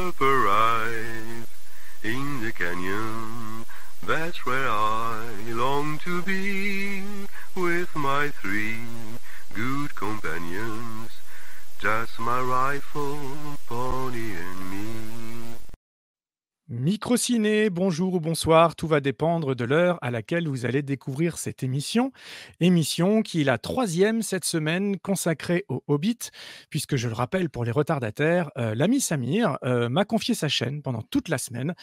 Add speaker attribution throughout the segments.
Speaker 1: up a in the canyon. That's where I long to be with my three good companions. Just my rifle, pony, and me.
Speaker 2: Microciné, bonjour ou bonsoir, tout va dépendre de l'heure à laquelle vous allez découvrir cette émission. Émission qui est la troisième cette semaine consacrée au Hobbit, puisque je le rappelle pour les retardataires, euh, l'ami Samir euh, m'a confié sa chaîne pendant toute la semaine,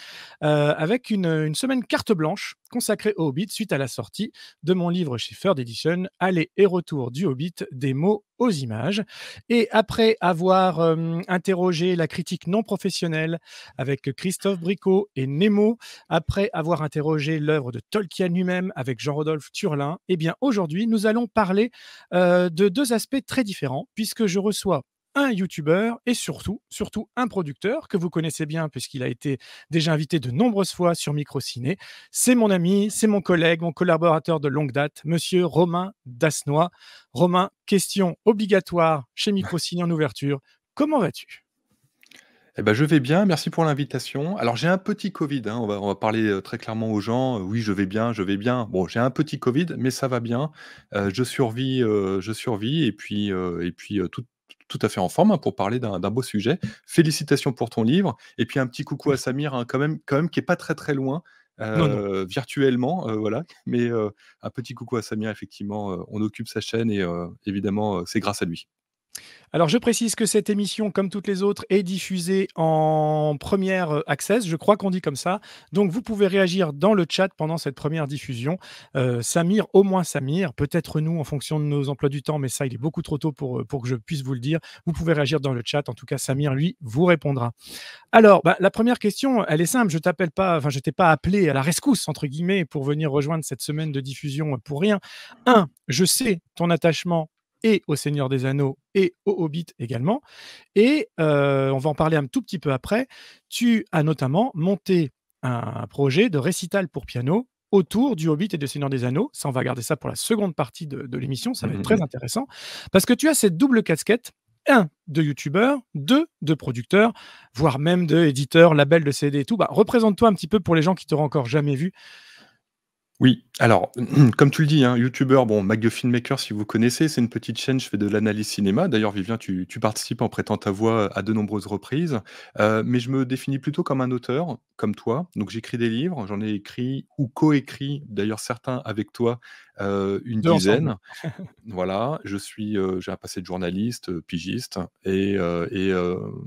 Speaker 2: euh, avec une, semaine carte blanche consacré au Hobbit suite à la sortie de mon livre chez Third Edition, Aller et retour du Hobbit, des mots aux images. Et après avoir euh, interrogé la critique non professionnelle avec Christophe Bricot et Nemo, après avoir interrogé l'œuvre de Tolkien lui-même avec Jean-Rodolphe Turlin, et eh bien aujourd'hui, nous allons parler euh, de deux aspects très différents, puisque je reçois un youtubeur et surtout, surtout un producteur que vous connaissez bien puisqu'il a été déjà invité de nombreuses fois sur Microciné. C'est mon ami, c'est mon collègue, mon collaborateur de longue date, monsieur Romain Dasnois. Romain, question obligatoire chez Microciné en ouverture. Comment vas-tu
Speaker 3: eh ben, je vais bien, merci pour l'invitation. Alors j'ai un petit Covid, hein, on, va, parler très clairement aux gens. Oui, je vais bien, je vais bien. Bon, j'ai un petit Covid, mais ça va bien. je survis, je survis, et puis, et puis tout, tout à fait en forme hein, pour parler d'un beau sujet. Félicitations pour ton livre. Et puis un petit coucou à Samir, hein, quand, même, quand même, qui n'est pas très très loin. Euh, virtuellement, euh, voilà. Mais euh, un petit coucou à Samir, effectivement, on occupe sa chaîne et évidemment, c'est grâce à lui.
Speaker 2: Alors, je précise que cette émission, comme toutes les autres, est diffusée en première euh, access, je crois qu'on dit comme ça. Donc, vous pouvez réagir dans le chat pendant cette première diffusion. Euh, Samir, au moins Samir, peut-être nous en fonction de nos emplois du temps, mais ça, il est beaucoup trop tôt pour, euh, pour que je puisse vous le dire. Vous pouvez réagir dans le chat. En tout cas, Samir, lui, vous répondra. Alors, bah, la première question, elle est simple. Je t'appelle pas, enfin, je t'ai pas appelé à la rescousse, entre guillemets, pour venir rejoindre cette semaine de diffusion pour rien. Un, je sais ton attachement et au Seigneur des Anneaux et au Hobbit également. Et euh, on va en parler un tout petit peu après. Tu as notamment monté un projet de récital pour piano autour du Hobbit et du Seigneur des Anneaux. Ça, on va garder ça pour la seconde partie de, l'émission. Ça va être mmh très intéressant parce que tu as cette double casquette un, de youtubeur, deux, de producteur, voire même de éditeur, label de CD et tout. Bah, représente-toi un petit peu pour les gens qui t'auront encore jamais vu
Speaker 3: oui, alors, comme tu le dis, hein, youtubeur, bon, MacGuffin Filmmaker, si vous connaissez, c'est une petite chaîne, je fais de l'analyse cinéma. D'ailleurs, Vivien, tu, participes en prêtant ta voix à de nombreuses reprises. Euh, mais je me définis plutôt comme un auteur, comme toi. Donc, j'écris des livres, j'en ai écrit ou coécrit, d'ailleurs, certains avec toi, euh, une dizaine. voilà, je suis, euh, j'ai un passé de journaliste, pigiste, et,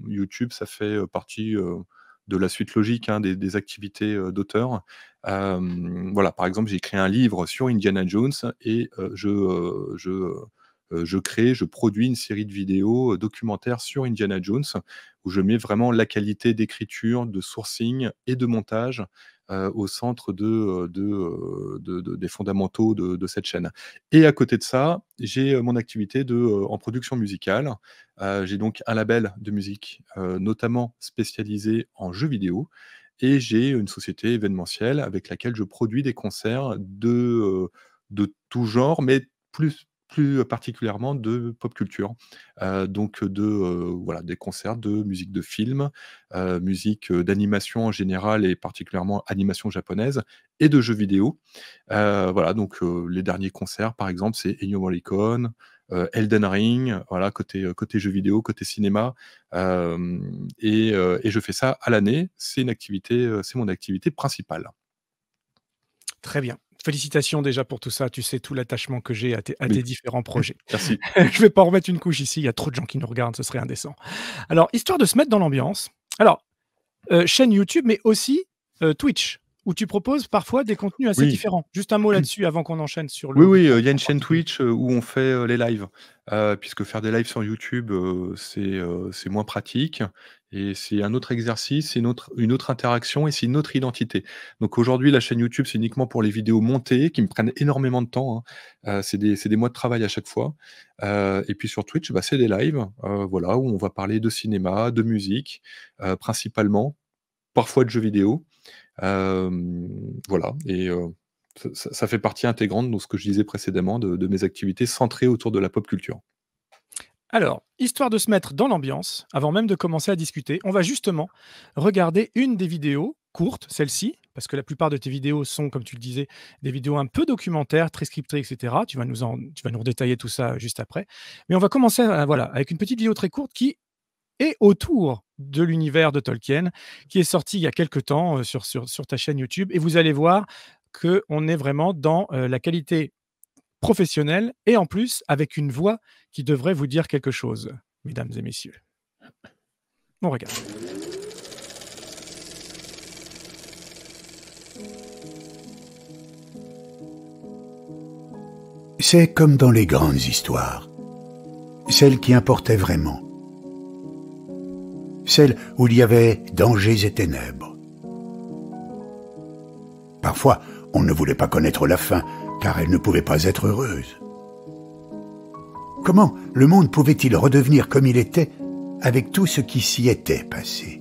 Speaker 3: YouTube, ça fait partie de la suite logique hein, des, activités d'auteur voilà, par exemple, j'ai créé un livre sur Indiana Jones et je, je crée, je produis une série de vidéos documentaires sur Indiana Jones où je mets vraiment la qualité d'écriture, de sourcing et de montage au centre des fondamentaux de, cette chaîne. Et à côté de ça, j'ai mon activité en production musicale. j'ai donc un label de musique notamment spécialisé en jeux vidéo et j'ai une société événementielle avec laquelle je produis des concerts de, euh, de tout genre, mais plus, particulièrement de pop culture. Euh, donc de euh, voilà des concerts de musique de film, musique d'animation en général et particulièrement animation japonaise et de jeux vidéo. voilà donc les derniers concerts par exemple c'est enyo Morricone, euh, Elden Ring, voilà, côté, euh, côté jeux vidéo, côté cinéma. Euh, et, je fais ça à l'année. C'est une activité, c'est mon activité principale.
Speaker 2: Très bien. Félicitations déjà pour tout ça. Tu sais tout l'attachement que j'ai à, tes différents projets. Merci. je vais pas en remettre une couche ici. Il y a trop de gens qui nous regardent. Ce serait indécent. Alors, histoire de se mettre dans l'ambiance. Alors, chaîne YouTube, mais aussi Twitch où tu proposes parfois des contenus assez différents. Juste un mot là-dessus avant qu'on enchaîne sur le. Oui, oui,
Speaker 3: euh, il y a une chaîne Twitch euh, où on fait euh, les lives, puisque faire des lives sur YouTube, c'est moins pratique. Et c'est un autre exercice, c'est une autre, interaction et c'est une autre identité. Donc aujourd'hui, la chaîne YouTube, c'est uniquement pour les vidéos montées qui me prennent énormément de temps. Hein. c'est des, mois de travail à chaque fois. et puis sur Twitch, bah, c'est des lives voilà, où on va parler de cinéma, de musique, principalement, parfois de jeux vidéo. Euh, voilà, et euh, ça, fait partie intégrante de ce que je disais précédemment, de, mes activités centrées autour de la pop culture.
Speaker 2: Alors, histoire de se mettre dans l'ambiance, avant même de commencer à discuter, on va justement regarder une des vidéos courtes, celle-ci, parce que la plupart de tes vidéos sont, comme tu le disais, des vidéos un peu documentaires, très scriptées, etc. Tu vas nous, en, tu vas nous redétailler tout ça juste après. Mais on va commencer euh, voilà, avec une petite vidéo très courte qui et autour de l'univers de Tolkien, qui est sorti il y a quelques temps euh, sur, sur, ta chaîne YouTube. Et vous allez voir qu'on est vraiment dans euh, la qualité professionnelle et en plus avec une voix qui devrait vous dire quelque chose, mesdames et messieurs. On regarde.
Speaker 1: C'est comme dans les grandes histoires, celles qui importaient vraiment celle où il y avait dangers et ténèbres. Parfois, on ne voulait pas connaître la fin, car elle ne pouvait pas être heureuse. Comment le monde pouvait-il redevenir comme il était avec tout ce qui s'y était passé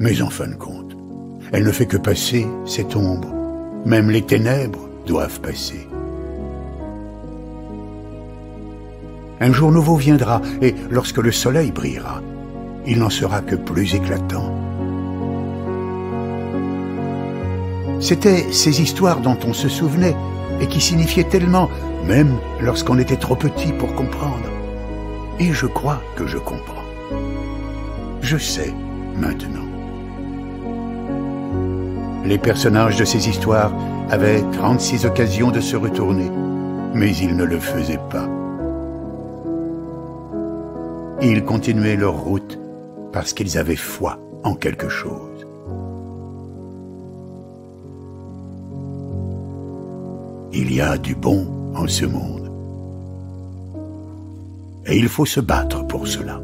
Speaker 1: Mais en fin de compte, elle ne fait que passer, cette ombre. Même les ténèbres doivent passer. Un jour nouveau viendra, et lorsque le soleil brillera, il n'en sera que plus éclatant. C'étaient ces histoires dont on se souvenait et qui signifiaient tellement, même lorsqu'on était trop petit pour comprendre. Et je crois que je comprends. Je sais maintenant. Les personnages de ces histoires avaient 36 occasions de se retourner, mais ils ne le faisaient pas ils continuaient leur route parce qu'ils avaient foi en quelque chose. Il y a du bon en ce monde. Et il faut se battre pour cela.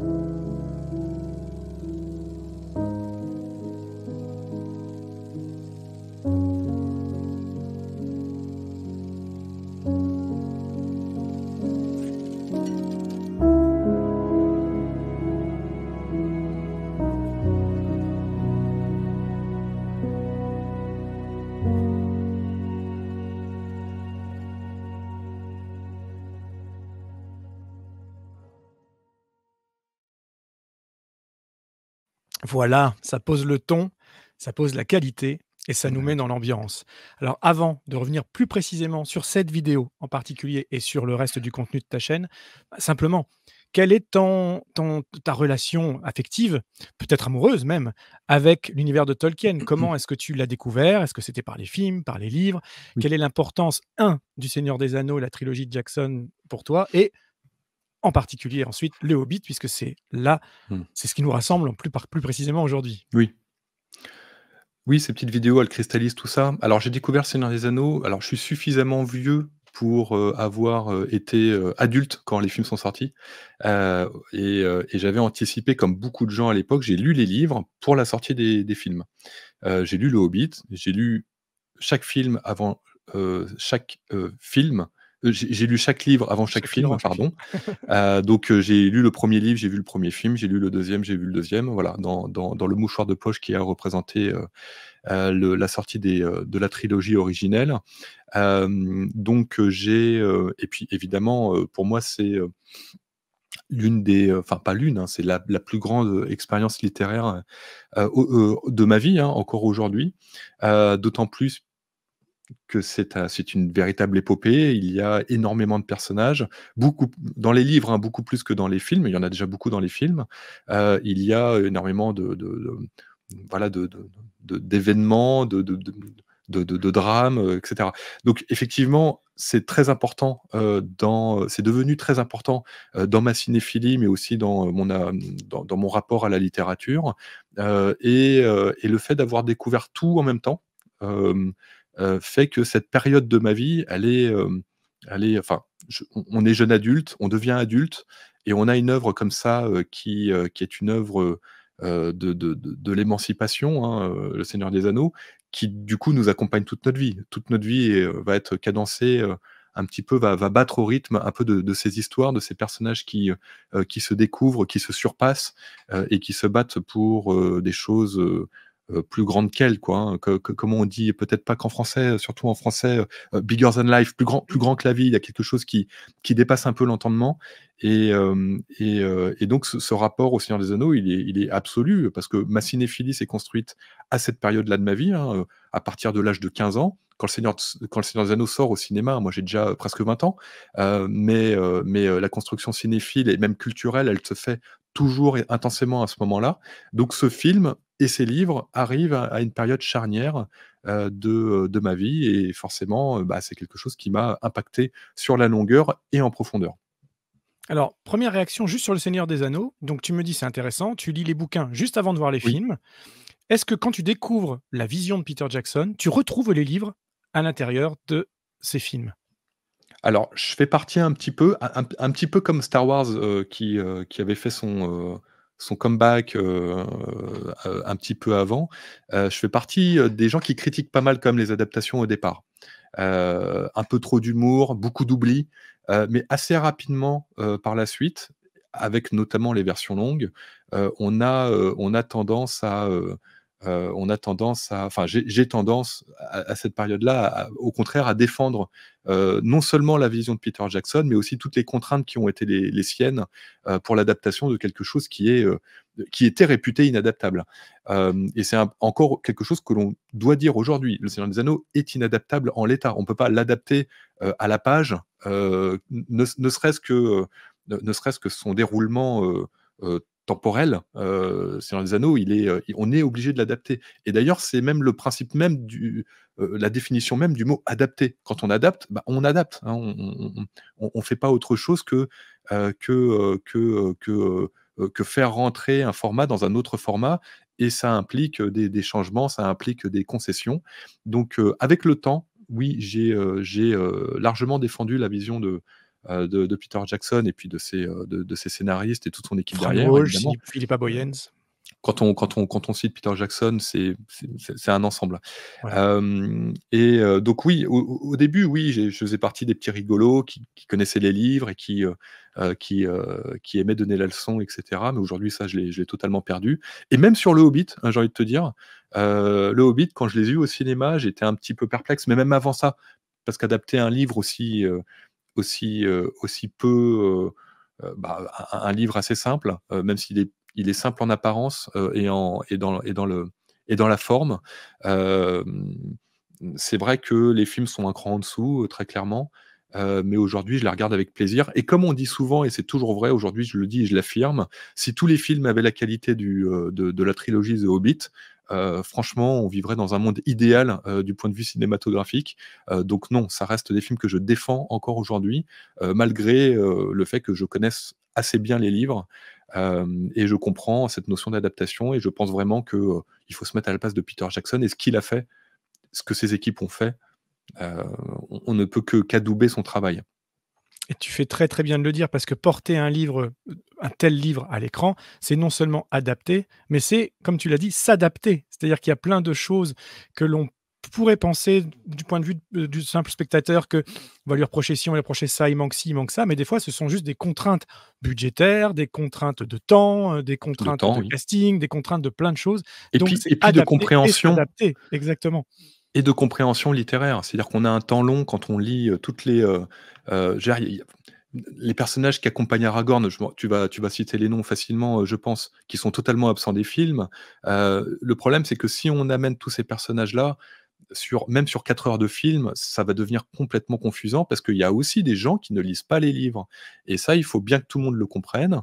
Speaker 2: Voilà, ça pose le ton, ça pose la qualité et ça nous met dans l'ambiance. Alors avant de revenir plus précisément sur cette vidéo en particulier et sur le reste du contenu de ta chaîne, bah, simplement, quelle est ta relation affective, peut-être amoureuse même, avec l'univers de Tolkien Comment est-ce que tu l'as découvert Est-ce que c'était par les films, par les livres Quelle est l'importance, un, du Seigneur des Anneaux, la trilogie de Jackson pour toi, et en particulier ensuite le Hobbit, puisque c'est là, hmm. c'est ce qui nous rassemble plus, plus précisément aujourd'hui.
Speaker 3: Oui. Oui, ces petites vidéos, elles cristallisent tout ça. Alors j'ai découvert Seigneur des Anneaux, alors je suis suffisamment vieux pour euh, avoir euh, été euh, adulte quand les films sont sortis. et, j'avais anticipé, comme beaucoup de gens à l'époque, j'ai lu les livres pour la sortie des films. j'ai lu Le Hobbit, j'ai lu chaque film avant chaque film euh, j'ai lu chaque livre avant chaque, film, pardon. Euh, donc euh, j'ai lu le premier livre, j'ai vu le premier film, j'ai lu le deuxième, j'ai vu le deuxième. Voilà, dans, dans, le mouchoir de poche qui a représenté le, la sortie des, de la trilogie originelle. donc j'ai et puis évidemment pour moi c'est l'une des, enfin pas l'une, hein, c'est la, la, plus grande expérience littéraire de ma vie hein, encore aujourd'hui. D'autant plus que c'est une véritable épopée. Il y a énormément de personnages, beaucoup dans les livres, hein, beaucoup plus que dans les films. Il y en a déjà beaucoup dans les films. Euh, il y a énormément de, voilà de, d'événements, de, de, drames, euh, etc. Donc effectivement, c'est très important euh, dans, c'est devenu très important dans ma cinéphilie, mais aussi dans mon, dans, mon rapport à la littérature et, le fait d'avoir découvert tout en même temps. Euh, fait que cette période de ma vie, elle est, euh, enfin, on est jeune adulte, on devient adulte, et on a une œuvre comme ça euh, qui, qui est une œuvre de, l'émancipation, hein, le Seigneur des Anneaux, qui du coup nous accompagne toute notre vie. Toute notre vie va être cadencée un petit peu va, battre au rythme un peu de, ces histoires, de ces personnages qui, qui se découvrent, qui se surpassent et qui se battent pour des choses euh, plus grande qu'elle, quoi. Hein. que, comment on dit, peut-être pas qu'en français, euh, surtout en français, euh, bigger than life, plus grand, plus grand que la vie. Il y a quelque chose qui, qui dépasse un peu l'entendement. Et, et, donc, ce, rapport au Seigneur des Anneaux, il est, il est absolu, parce que ma cinéphilie s'est construite à cette période-là de ma vie, hein, à partir de l'âge de 15 ans quand le Seigneur, quand le Seigneur des Anneaux sort au cinéma, moi j'ai déjà presque 20 ans, mais, mais la construction cinéphile et même culturelle, elle se fait toujours et intensément à ce moment-là. Donc ce film, et ces livres arrivent à, une période charnière euh, euh, de, ma vie et forcément, euh, bah, c'est quelque chose qui m'a impacté sur la longueur et en profondeur.
Speaker 2: Alors, première réaction juste sur Le Seigneur des Anneaux. Donc, tu me dis, c'est intéressant, tu lis les bouquins juste avant de voir les films. Est-ce que quand tu découvres la vision de Peter Jackson, tu retrouves les livres à l'intérieur de ces films
Speaker 3: Alors, je fais partie un petit peu, un, petit peu comme Star Wars qui, qui avait fait son, son comeback euh, euh, un petit peu avant, euh, je fais partie des gens qui critiquent pas mal comme les adaptations au départ. un peu trop d'humour, beaucoup d'oubli, mais assez rapidement par la suite, avec notamment les versions longues, on, a, on a tendance à euh, on a tendance à, enfin, j'ai tendance à, cette période-là, au contraire, à défendre euh, non seulement la vision de Peter Jackson, mais aussi toutes les contraintes qui ont été les, siennes euh, pour l'adaptation de quelque chose qui est qui était réputé inadaptable. et c'est encore quelque chose que l'on doit dire aujourd'hui. Le Seigneur des Anneaux est inadaptable en l'état. On ne peut pas l'adapter à la page, ne, serait-ce que ne serait-ce que son déroulement temporel, c'est dans les Anneaux, euh, on est obligé de l'adapter. Et d'ailleurs, c'est même le principe même du, euh, la définition même du mot adapter. Quand on adapte, bah, on adapte. Hein, on ne fait pas autre chose que euh, que que que, faire rentrer un format dans un autre format et ça implique des, des changements, ça implique des concessions. Donc avec le temps, oui, j'ai largement défendu la vision de euh, de, Peter Jackson et puis de ses, euh, de, scénaristes et toute son équipe darrière derrière.
Speaker 2: Philippa Boyens. Euh,
Speaker 3: quand on, quand, on, quand on cite Peter Jackson, c'est un ensemble. et donc oui, au, début, oui, je faisais partie des petits rigolos qui, connaissaient les livres et qui, qui, qui aimaient donner la leçon, etc. Mais aujourd'hui, ça, je l'ai totalement perdu. Et même sur Le Hobbit, hein, j'ai envie de te dire, Le Hobbit, quand je l'ai vu au cinéma, j'étais un petit peu perplexe, mais même avant ça, parce qu'adapter un livre aussi, aussi, euh, aussi peu euh, euh, bah, un, livre assez simple, même s'il est, il est simple en apparence et, en, et, dans, et, dans le, et dans la forme. c'est vrai que les films sont un cran en dessous, très clairement. mais aujourd'hui, je la regarde avec plaisir. Et comme on dit souvent, et c'est toujours vrai, aujourd'hui, je le dis et je l'affirme, si tous les films avaient la qualité du, de, de, la trilogie The Hobbit, euh, franchement, on vivrait dans un monde idéal euh, du point de vue cinématographique. Euh, donc non, ça reste des films que je défends encore aujourd'hui, malgré le fait que je connaisse assez bien les livres. et je comprends cette notion d'adaptation et je pense vraiment qu'il faut se mettre à la place de Peter Jackson et ce qu'il a fait, ce que ses équipes ont fait. on, ne peut que qu'adouber son travail.
Speaker 2: Et tu fais très très bien de le dire parce que porter un livre, un tel livre à l'écran, c'est non seulement adapter, mais c'est, comme tu l'as dit, s'adapter. C'est-à-dire qu'il y a plein de choses que l'on pourrait penser du point de vue du simple spectateur que on va lui reprocher ci, on va lui reprocher ça, il manque ci, il manque ça, mais des fois ce sont juste des contraintes budgétaires, des contraintes de temps, euh, des contraintes de, casting, des contraintes de plein de choses. Et Donc, puis, de compréhension. Et exactement et de compréhension
Speaker 3: littéraire. C'est-à-dire qu'on a un temps long quand on lit euh, toutes les. Euh, euh, les personnages qui accompagnent Aragorn, tu, vas, tu vas citer les noms facilement, je pense, qui sont totalement absents des films. le problème, c'est que si on amène tous ces personnages-là, sur, même sur 4 heures de film, ça va devenir complètement confusant parce qu'il y a aussi des gens qui ne lisent pas les livres. Et ça, il faut bien que tout le monde le comprenne.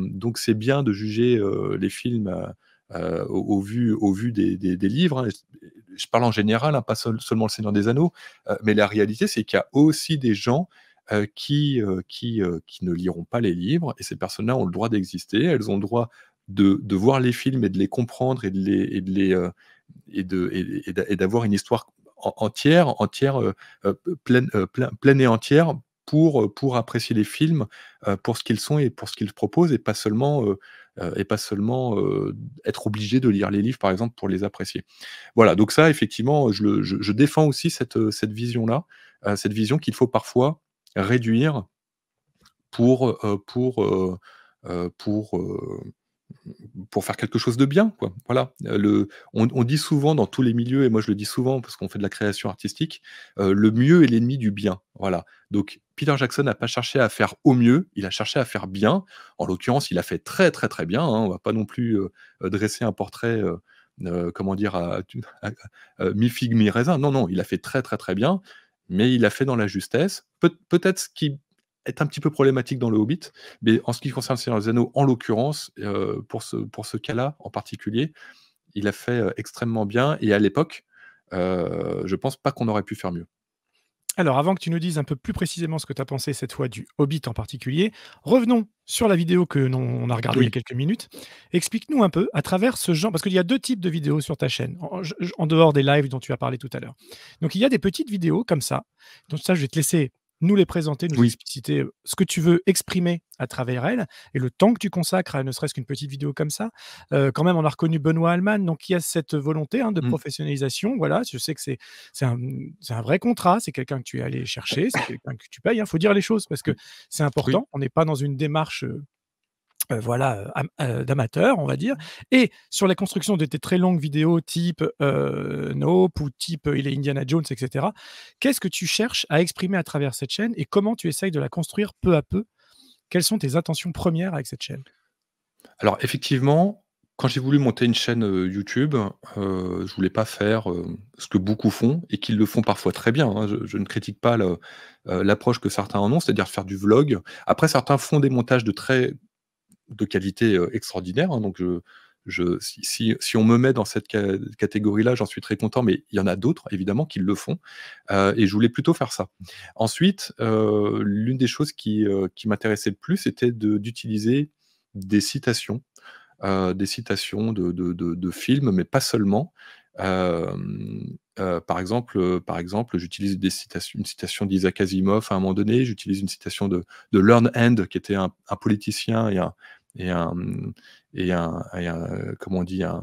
Speaker 3: donc c'est bien de juger les films euh, au, vu, au vu des, des, livres. Hein, je parle en général, hein, pas seulement le Seigneur des Anneaux, euh, mais la réalité, c'est qu'il y a aussi des gens euh, qui, qui, qui, ne liront pas les livres, et ces personnes-là ont le droit d'exister, elles ont le droit de, de, voir les films et de les comprendre et de les... Et de les et d'avoir une histoire entière, entière pleine, pleine, pleine et entière pour, pour apprécier les films pour ce qu'ils sont et pour ce qu'ils proposent et pas seulement et pas seulement être obligé de lire les livres, par exemple, pour les apprécier. Voilà, donc ça, effectivement, je, défends aussi cette, cette vision-là, cette vision qu'il faut parfois réduire pour, pour, euh, pour pour faire quelque chose de bien. Quoi. Voilà. Euh, le, on, dit souvent dans tous les milieux, et moi je le dis souvent parce qu'on fait de la création artistique, euh, le mieux est l'ennemi du bien. Voilà. Donc Peter Jackson n'a pas cherché à faire au mieux, il a cherché à faire bien. En l'occurrence, il a fait très très très bien. Hein. On ne va pas non plus euh, dresser un portrait. comment dire, à, mi-figue, mi-raisin. Non, non, il a fait très, très, très bien, mais il a fait dans la justesse. peut-être ce qui est un petit peu problématique dans le Hobbit, mais en ce qui concerne Seigneur des Anneaux, en l'occurrence, euh, pour ce, pour ce cas-là en particulier, il a fait euh, extrêmement bien, et à l'époque, euh, je pense pas qu'on aurait pu faire mieux.
Speaker 2: Alors, avant que tu nous dises un peu plus précisément ce que tu as pensé cette fois du Hobbit en particulier, revenons sur la vidéo que on a regardée il y a quelques minutes. Explique-nous un peu à travers ce genre, parce qu'il y a deux types de vidéos sur ta chaîne, en dehors des lives dont tu as parlé tout à l'heure. Donc, il y a des petites vidéos comme ça. Donc, ça, je vais te laisser nous les présenter, nous euh, ce que tu veux exprimer à travers elles et le temps que tu consacres à ne serait-ce qu'une petite vidéo comme ça. Euh, quand même, on a reconnu Benoît Alman, donc il y a cette volonté hein, de mmh. professionnalisation. Voilà, je sais que c'est un, un, vrai contrat, c'est quelqu'un que tu es allé chercher, c'est quelqu'un que tu payes. Il hein. faut dire les choses parce que mmh. c'est important. On n'est pas dans une démarche euh, euh, voilà, euh, euh, on va dire. Mmh. Et sur la construction de tes très longues vidéos type Nope ou type Il est Indiana Jones, etc., qu'est-ce que tu cherches à exprimer à travers cette chaîne et comment tu essayes de la construire peu à peu Quelles sont tes intentions premières avec cette chaîne
Speaker 3: Alors, effectivement, quand j'ai voulu monter une chaîne YouTube, je voulais pas faire ce que beaucoup font et qu'ils le font parfois très bien. Hein. Je, ne critique pas l'approche que certains en ont, c'est-à-dire faire du vlog. Après, certains font des montages de très de qualité extraordinaire. Hein, donc, si, on me met dans cette catégorie-là, j'en suis très content, mais il y en a d'autres, évidemment, qui le font, et je voulais plutôt faire ça. Ensuite, l'une des choses qui, m'intéressait le plus, c'était d'utiliser des citations, des citations de, films, mais pas seulement. par exemple, par exemple j'utilise une citation d'Isaac Asimov à un moment donné, j'utilise une citation de, Learn End, qui était un, un politicien et un, et un, et un, et un comment on dit, un,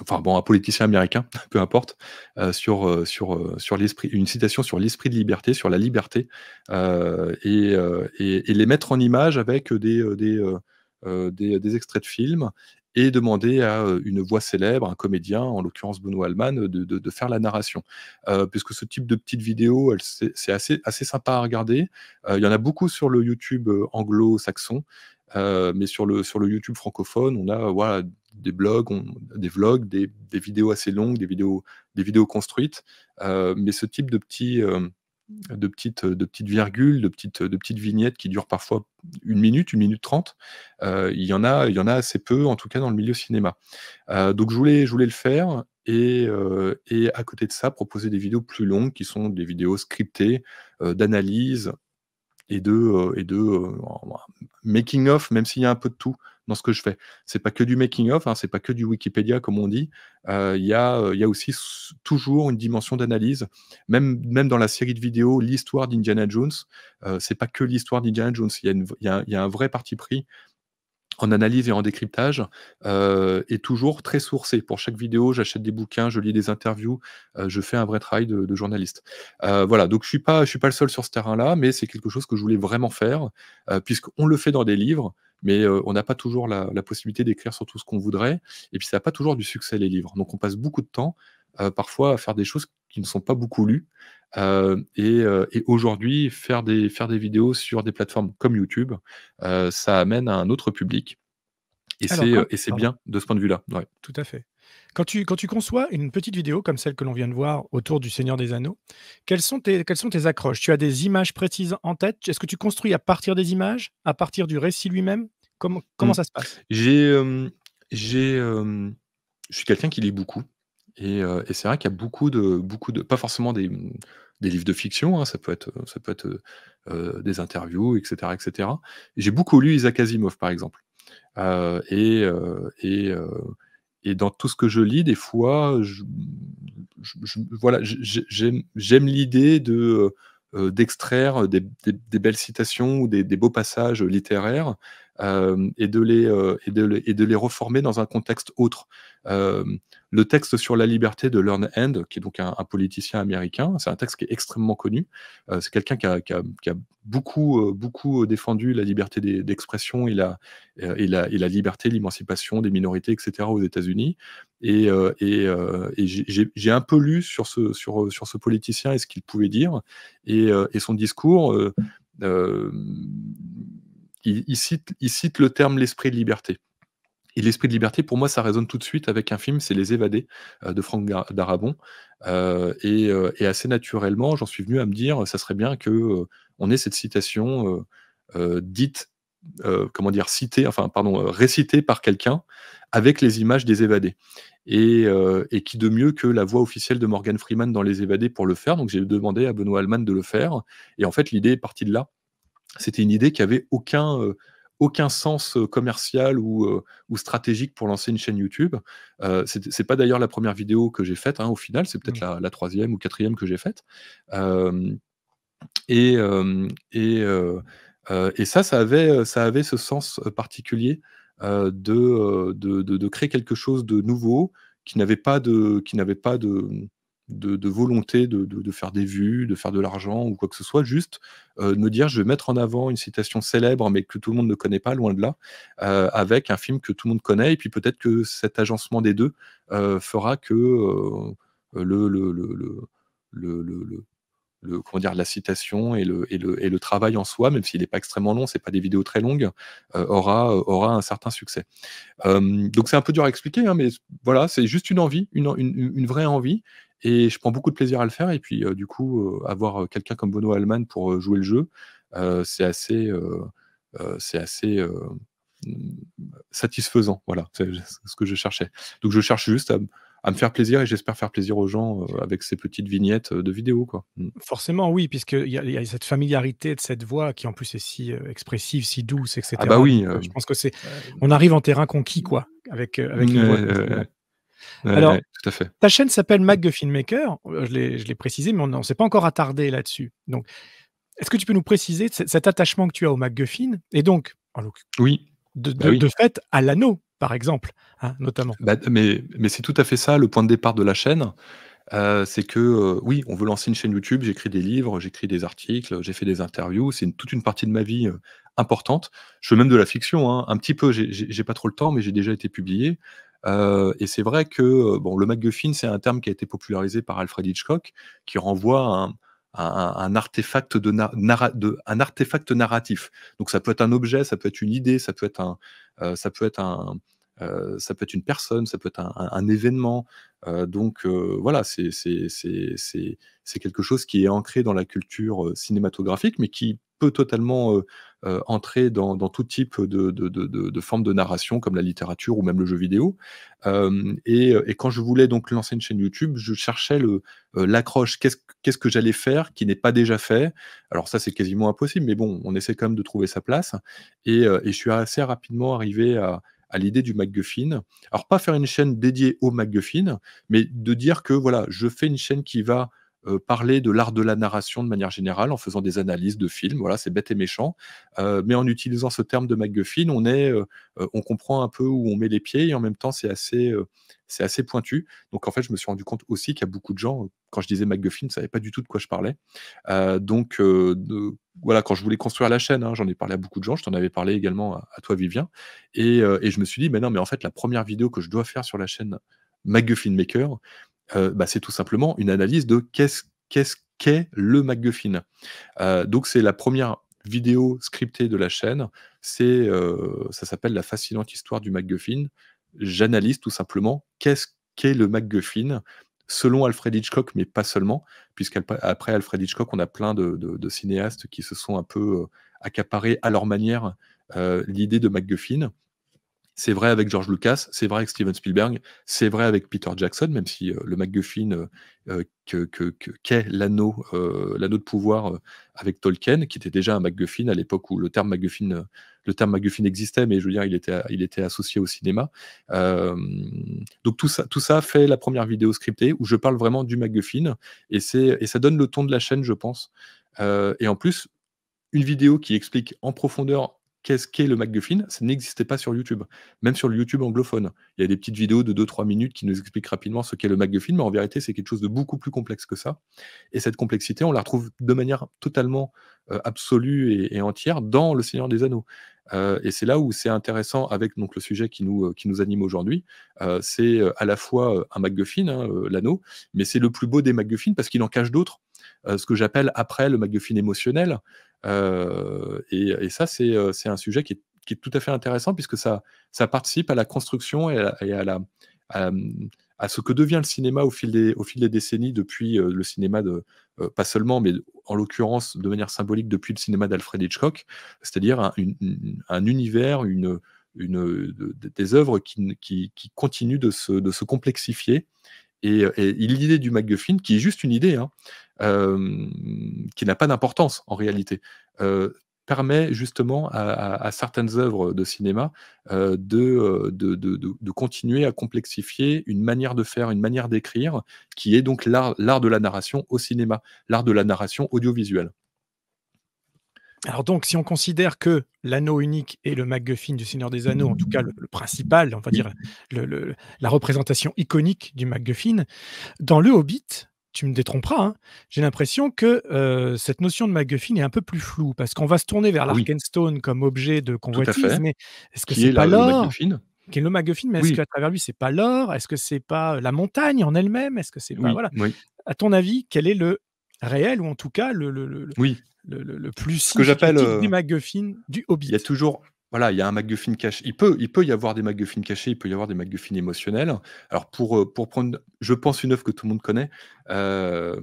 Speaker 3: enfin bon, un politicien américain, peu importe, euh, sur, euh, sur, euh, sur l'esprit, une citation sur l'esprit de liberté, sur la liberté, et, et, les mettre en image avec des, des, des, extraits de films et demander à une voix célèbre, un comédien, en l'occurrence Benoît Alman, de, de, de, faire la narration. puisque ce type de petite vidéo, c'est assez, assez sympa à regarder. Il y en a beaucoup sur le YouTube anglo-saxon. Euh, mais sur le, sur le YouTube francophone, on a voilà, des blogs, on, des vlogs, des, vidéos assez longues, des vidéos, des vidéos construites. Euh, mais ce type de euh, de petites, de virgules, de petites, de vignettes qui durent parfois une minute, une minute trente. il, y en a, il y en a assez peu, en tout cas dans le milieu cinéma. donc je voulais, je voulais le faire et, et à côté de ça, proposer des vidéos plus longues qui sont des vidéos scriptées, d'analyse, et de, euh, et de euh, making of, même s'il y a un peu de tout dans ce que je fais. C'est pas que du making of, hein, c'est pas que du Wikipédia comme on dit. Euh, il y, a aussi toujours une dimension d'analyse, même, même dans la série de vidéos, l'histoire d'Indiana Jones. Euh, c'est pas que l'histoire d'Indiana Jones. Il y, y, a un vrai parti pris en analyse et en décryptage euh, est toujours très sourcé. Pour chaque vidéo, j'achète des bouquins, je lis des interviews, euh, je fais un vrai travail de, journaliste. Euh, voilà, donc je suis pas, je suis pas le seul sur ce terrain-là, mais c'est quelque chose que je voulais vraiment faire, puisqu'on le fait dans des livres, mais on n'a pas toujours la, la possibilité d'écrire sur tout ce qu'on voudrait, et puis ça n'a pas toujours du succès les livres. Donc on passe beaucoup de temps euh, parfois faire des choses qui ne sont pas beaucoup lues. Euh, euh, et, aujourd'hui, faire des, vidéos sur des plateformes comme YouTube, ça amène à un autre public.
Speaker 2: Et c'est bien de ce point de vue-là. Tout à fait. Quand tu, conçois une petite vidéo comme celle que l'on vient de voir autour du Seigneur des Anneaux, quelles sont tes, accroches Tu as des images précises en tête Est-ce que tu construis à partir des images, à partir du récit lui-même Comment, mmh. ça se passe
Speaker 3: J'ai. j'ai je suis quelqu'un qui lit beaucoup. Euh, et, c'est vrai qu'il y a beaucoup de, beaucoup de, pas forcément des, livres de fiction, hein, ça peut être, ça peut être euh, des interviews, etc., etc. J'ai beaucoup lu Isaac Asimov, par exemple. Euh, et, et dans tout ce que je lis, des fois, voilà, j'aime l'idée de d'extraire des, belles citations ou des beaux passages littéraires euh, et, de les, euh, et, de les, et, de les, reformer dans un contexte autre. Euh, le texte sur la liberté de Learn End, qui est donc un, politicien américain, c'est un texte qui est extrêmement connu. c'est quelqu'un qui a, qui a, beaucoup, beaucoup défendu la liberté d'expression et la, et, la, et la liberté, l'émancipation des minorités, etc. aux États-Unis. Et, et, j'ai un peu lu sur ce, sur, sur ce politicien et ce qu'il pouvait dire. Et, son discours... Euh, il, cite, le terme l'esprit de liberté. Et l'esprit de liberté, pour moi, ça résonne tout de suite avec un film, c'est Les Évadés euh, de Franck Darabon. Euh, euh, et, assez naturellement, j'en suis venu à me dire, ça serait bien que on ait cette citation dite, comment dire, citée, enfin, pardon, récitée par quelqu'un avec les images des Évadés. Et, qui de mieux que la voix officielle de Morgan Freeman dans Les Évadés pour le faire. Donc j'ai demandé à Benoît Alman de le faire. Et en fait, l'idée est partie de là c'était une idée qui avait aucun, euh, aucun sens euh, commercial euh, ou, stratégique pour lancer une chaîne YouTube. Euh, c'est pas d'ailleurs la première vidéo que j'ai faite, hein, au final, c'est peut-être mm. la, troisième ou quatrième que j'ai faite. et, et, ça, ça avait, ça avait ce sens particulier de de, de, créer quelque chose de nouveau qui n'avait pas de qui n'avait pas de de, volonté de, de, faire des vues, de faire de l'argent ou quoi que ce soit, juste euh, me dire je vais mettre en avant une citation célèbre mais que tout le monde ne connaît pas, loin de là, euh, avec un film que tout le monde connaît, et puis peut-être que cet agencement des deux euh, fera que euh, le, le, le, le le, comment dire, la citation et le, et le, et le travail en soi, même s'il n'est pas extrêmement long, c'est pas des vidéos très longues, aura, aura un certain succès. donc c'est un peu dur à expliquer, hein, mais voilà, c'est juste une envie, une, une, une vraie envie, et je prends beaucoup de plaisir à le faire. Et puis, du coup, avoir quelqu'un comme Bono Allman pour jouer le jeu, c'est assez, c'est assez satisfaisant. Voilà, c'est ce que je cherchais. Donc, je cherche juste à, me faire plaisir et j'espère faire plaisir aux gens avec ces petites vignettes de vidéos. Quoi.
Speaker 2: Mmh. Forcément, oui, puisqu'il y, y, a cette familiarité de cette voix qui en plus est si expressive, si douce, etc. Ah bah oui. Je pense que c'est, bah on arrive en terrain conquis, quoi, avec, avec une voix. Alors, ta chaîne s'appelle MacGuffin Maker, euh, je l'ai précisé, mais on ne s'est pas encore attardé là-dessus. Donc, est-ce que tu peux nous préciser cet attachement que tu as au MacGuffin et donc, en bah oui. De, fait, à l'anneau, par exemple, hein, notamment
Speaker 3: bah, Mais, mais c'est tout à fait ça le point de départ de la chaîne. Euh, c'est que euh, oui, on veut lancer une chaîne YouTube, j'écris des livres, j'écris des articles, j'ai fait des interviews, c'est toute une partie de ma vie importante. Je fais même de la fiction, hein. un petit peu, j'ai pas trop le temps, mais j'ai déjà été publié. Euh, et c'est vrai que euh, bon, le MacGuffin, c'est un terme qui a été popularisé par Alfred Hitchcock, qui renvoie à un, artefact de, de, un artefact narratif. Donc ça peut être un objet, ça peut être une idée, ça peut être un, euh, ça peut être un, euh, ça peut être une personne, ça peut être un, événement. Euh, donc euh, voilà, c'est quelque chose qui est ancré dans la culture cinématographique, mais qui peut totalement entrer dans, tout type de, de, de, forme de narration, comme la littérature ou même le jeu vidéo. Et, quand je voulais donc lancer une chaîne YouTube, je cherchais l'accroche. Qu'est-ce que j'allais faire qui n'est pas déjà fait Alors ça, c'est quasiment impossible, mais bon, on essaie quand même de trouver sa place. et je suis assez rapidement arrivé à à l'idée du MacGuffin. Alors, pas faire une chaîne dédiée au MacGuffin, mais de dire que voilà, je fais une chaîne qui va euh, parler de l'art de la narration de manière générale en faisant des analyses de films. Voilà, c'est bête et méchant. Euh, mais en utilisant ce terme de MacGuffin, on, est, euh, on comprend un peu où on met les pieds et en même temps, c'est assez, c'est assez pointu. Donc en fait, je me suis rendu compte aussi qu'il y a beaucoup de gens, quand je disais MacGuffin, ne savaient pas du tout de quoi je parlais. donc voilà, quand je voulais construire la chaîne, hein, j'en ai parlé à beaucoup de gens, je t'en avais parlé également à, toi, Vivien. Et, je me suis dit, mais non, mais en fait, la première vidéo que je dois faire sur la chaîne MacGuffin Maker, euh, bah, c'est tout simplement une analyse de qu'est-ce qu'est le MacGuffin. Euh, donc c'est la première vidéo scriptée de la chaîne, c'est, euh, ça s'appelle La fascinante histoire du MacGuffin. J'analyse tout simplement qu'est-ce qu'est le MacGuffin selon Alfred Hitchcock, mais pas seulement, puisqu'après Alfred Hitchcock, on a plein de, de, cinéastes qui se sont un peu accaparés à leur manière l'idée de MacGuffin. C'est vrai avec George Lucas, c'est vrai avec Steven Spielberg, c'est vrai avec Peter Jackson, même si euh, le MacGuffin euh, euh, que qu'est l'anneau, l'anneau de pouvoir avec Tolkien, qui était déjà un MacGuffin à l'époque où le terme MacGuffin, le terme MacGuffin existait, mais je veux dire, il était, il était associé au cinéma. donc tout ça, tout ça fait la première vidéo scriptée où je parle vraiment du MacGuffin et, et ça donne le ton de la chaîne, je pense. et en plus, une vidéo qui explique en profondeur qu'est-ce qu'est le MacGuffin Ça n'existait pas sur YouTube, même sur le YouTube anglophone. Il y a des petites vidéos de 2-3 minutes qui nous expliquent rapidement ce qu'est le MacGuffin, mais en vérité, c'est quelque chose de beaucoup plus complexe que ça. Et cette complexité, on la retrouve de manière totalement euh, absolue et, entière dans Le Seigneur des Anneaux. Euh, et c'est là où c'est intéressant avec donc, le sujet qui nous, qui nous anime aujourd'hui. Euh, c'est à la fois un MacGuffin, hein, l'anneau, mais c'est le plus beau des MacGuffins parce qu'il en cache d'autres. ce que j'appelle après le MacGuffin émotionnel, euh, et, ça, c'est euh, un sujet qui est, tout à fait intéressant puisque ça, ça participe à la construction et à, la, à, ce que devient le cinéma au fil des, au fil des décennies depuis euh, le cinéma de, pas seulement, mais en l'occurrence de manière symbolique depuis le cinéma d'Alfred Hitchcock, c'est-à-dire un, univers, une, une, des œuvres qui, continuent de se, de se complexifier et, l'idée du MacGuffin, qui est juste une idée, hein, euh, qui n'a pas d'importance en réalité, euh, permet justement à, certaines œuvres de cinéma euh, de, continuer à complexifier une manière de faire, une manière d'écrire, qui est donc l'art de la narration au cinéma, l'art de la narration audiovisuelle.
Speaker 2: Alors donc, si on considère que l'anneau unique est le MacGuffin du Seigneur des Anneaux, en tout cas le, principal, on va dire la représentation iconique du MacGuffin, dans Le Hobbit, tu me détromperas, hein, j'ai l'impression que euh, cette notion de MacGuffin est un peu plus floue, parce qu'on va se tourner vers ah l'Arkenstone comme objet de convoitise, mais est-ce que c'est pas l'or qui est le MacGuffin, mais est-ce qu'à travers lui, c'est pas l'or Est-ce que c'est pas euh, la montagne en elle-même Est-ce que c'est Voilà. À ton avis, quel est le réel, ou en tout cas le, oui le, plus que j'appelle euh, du MacGuffin du
Speaker 3: hobby. Il y a toujours voilà, il y a un MacGuffin caché. Il peut, il peut y avoir des McGuffin cachés, il peut y avoir des McGuffin émotionnels. Alors, pour, euh, pour prendre, je pense, une œuvre que tout le monde connaît, euh,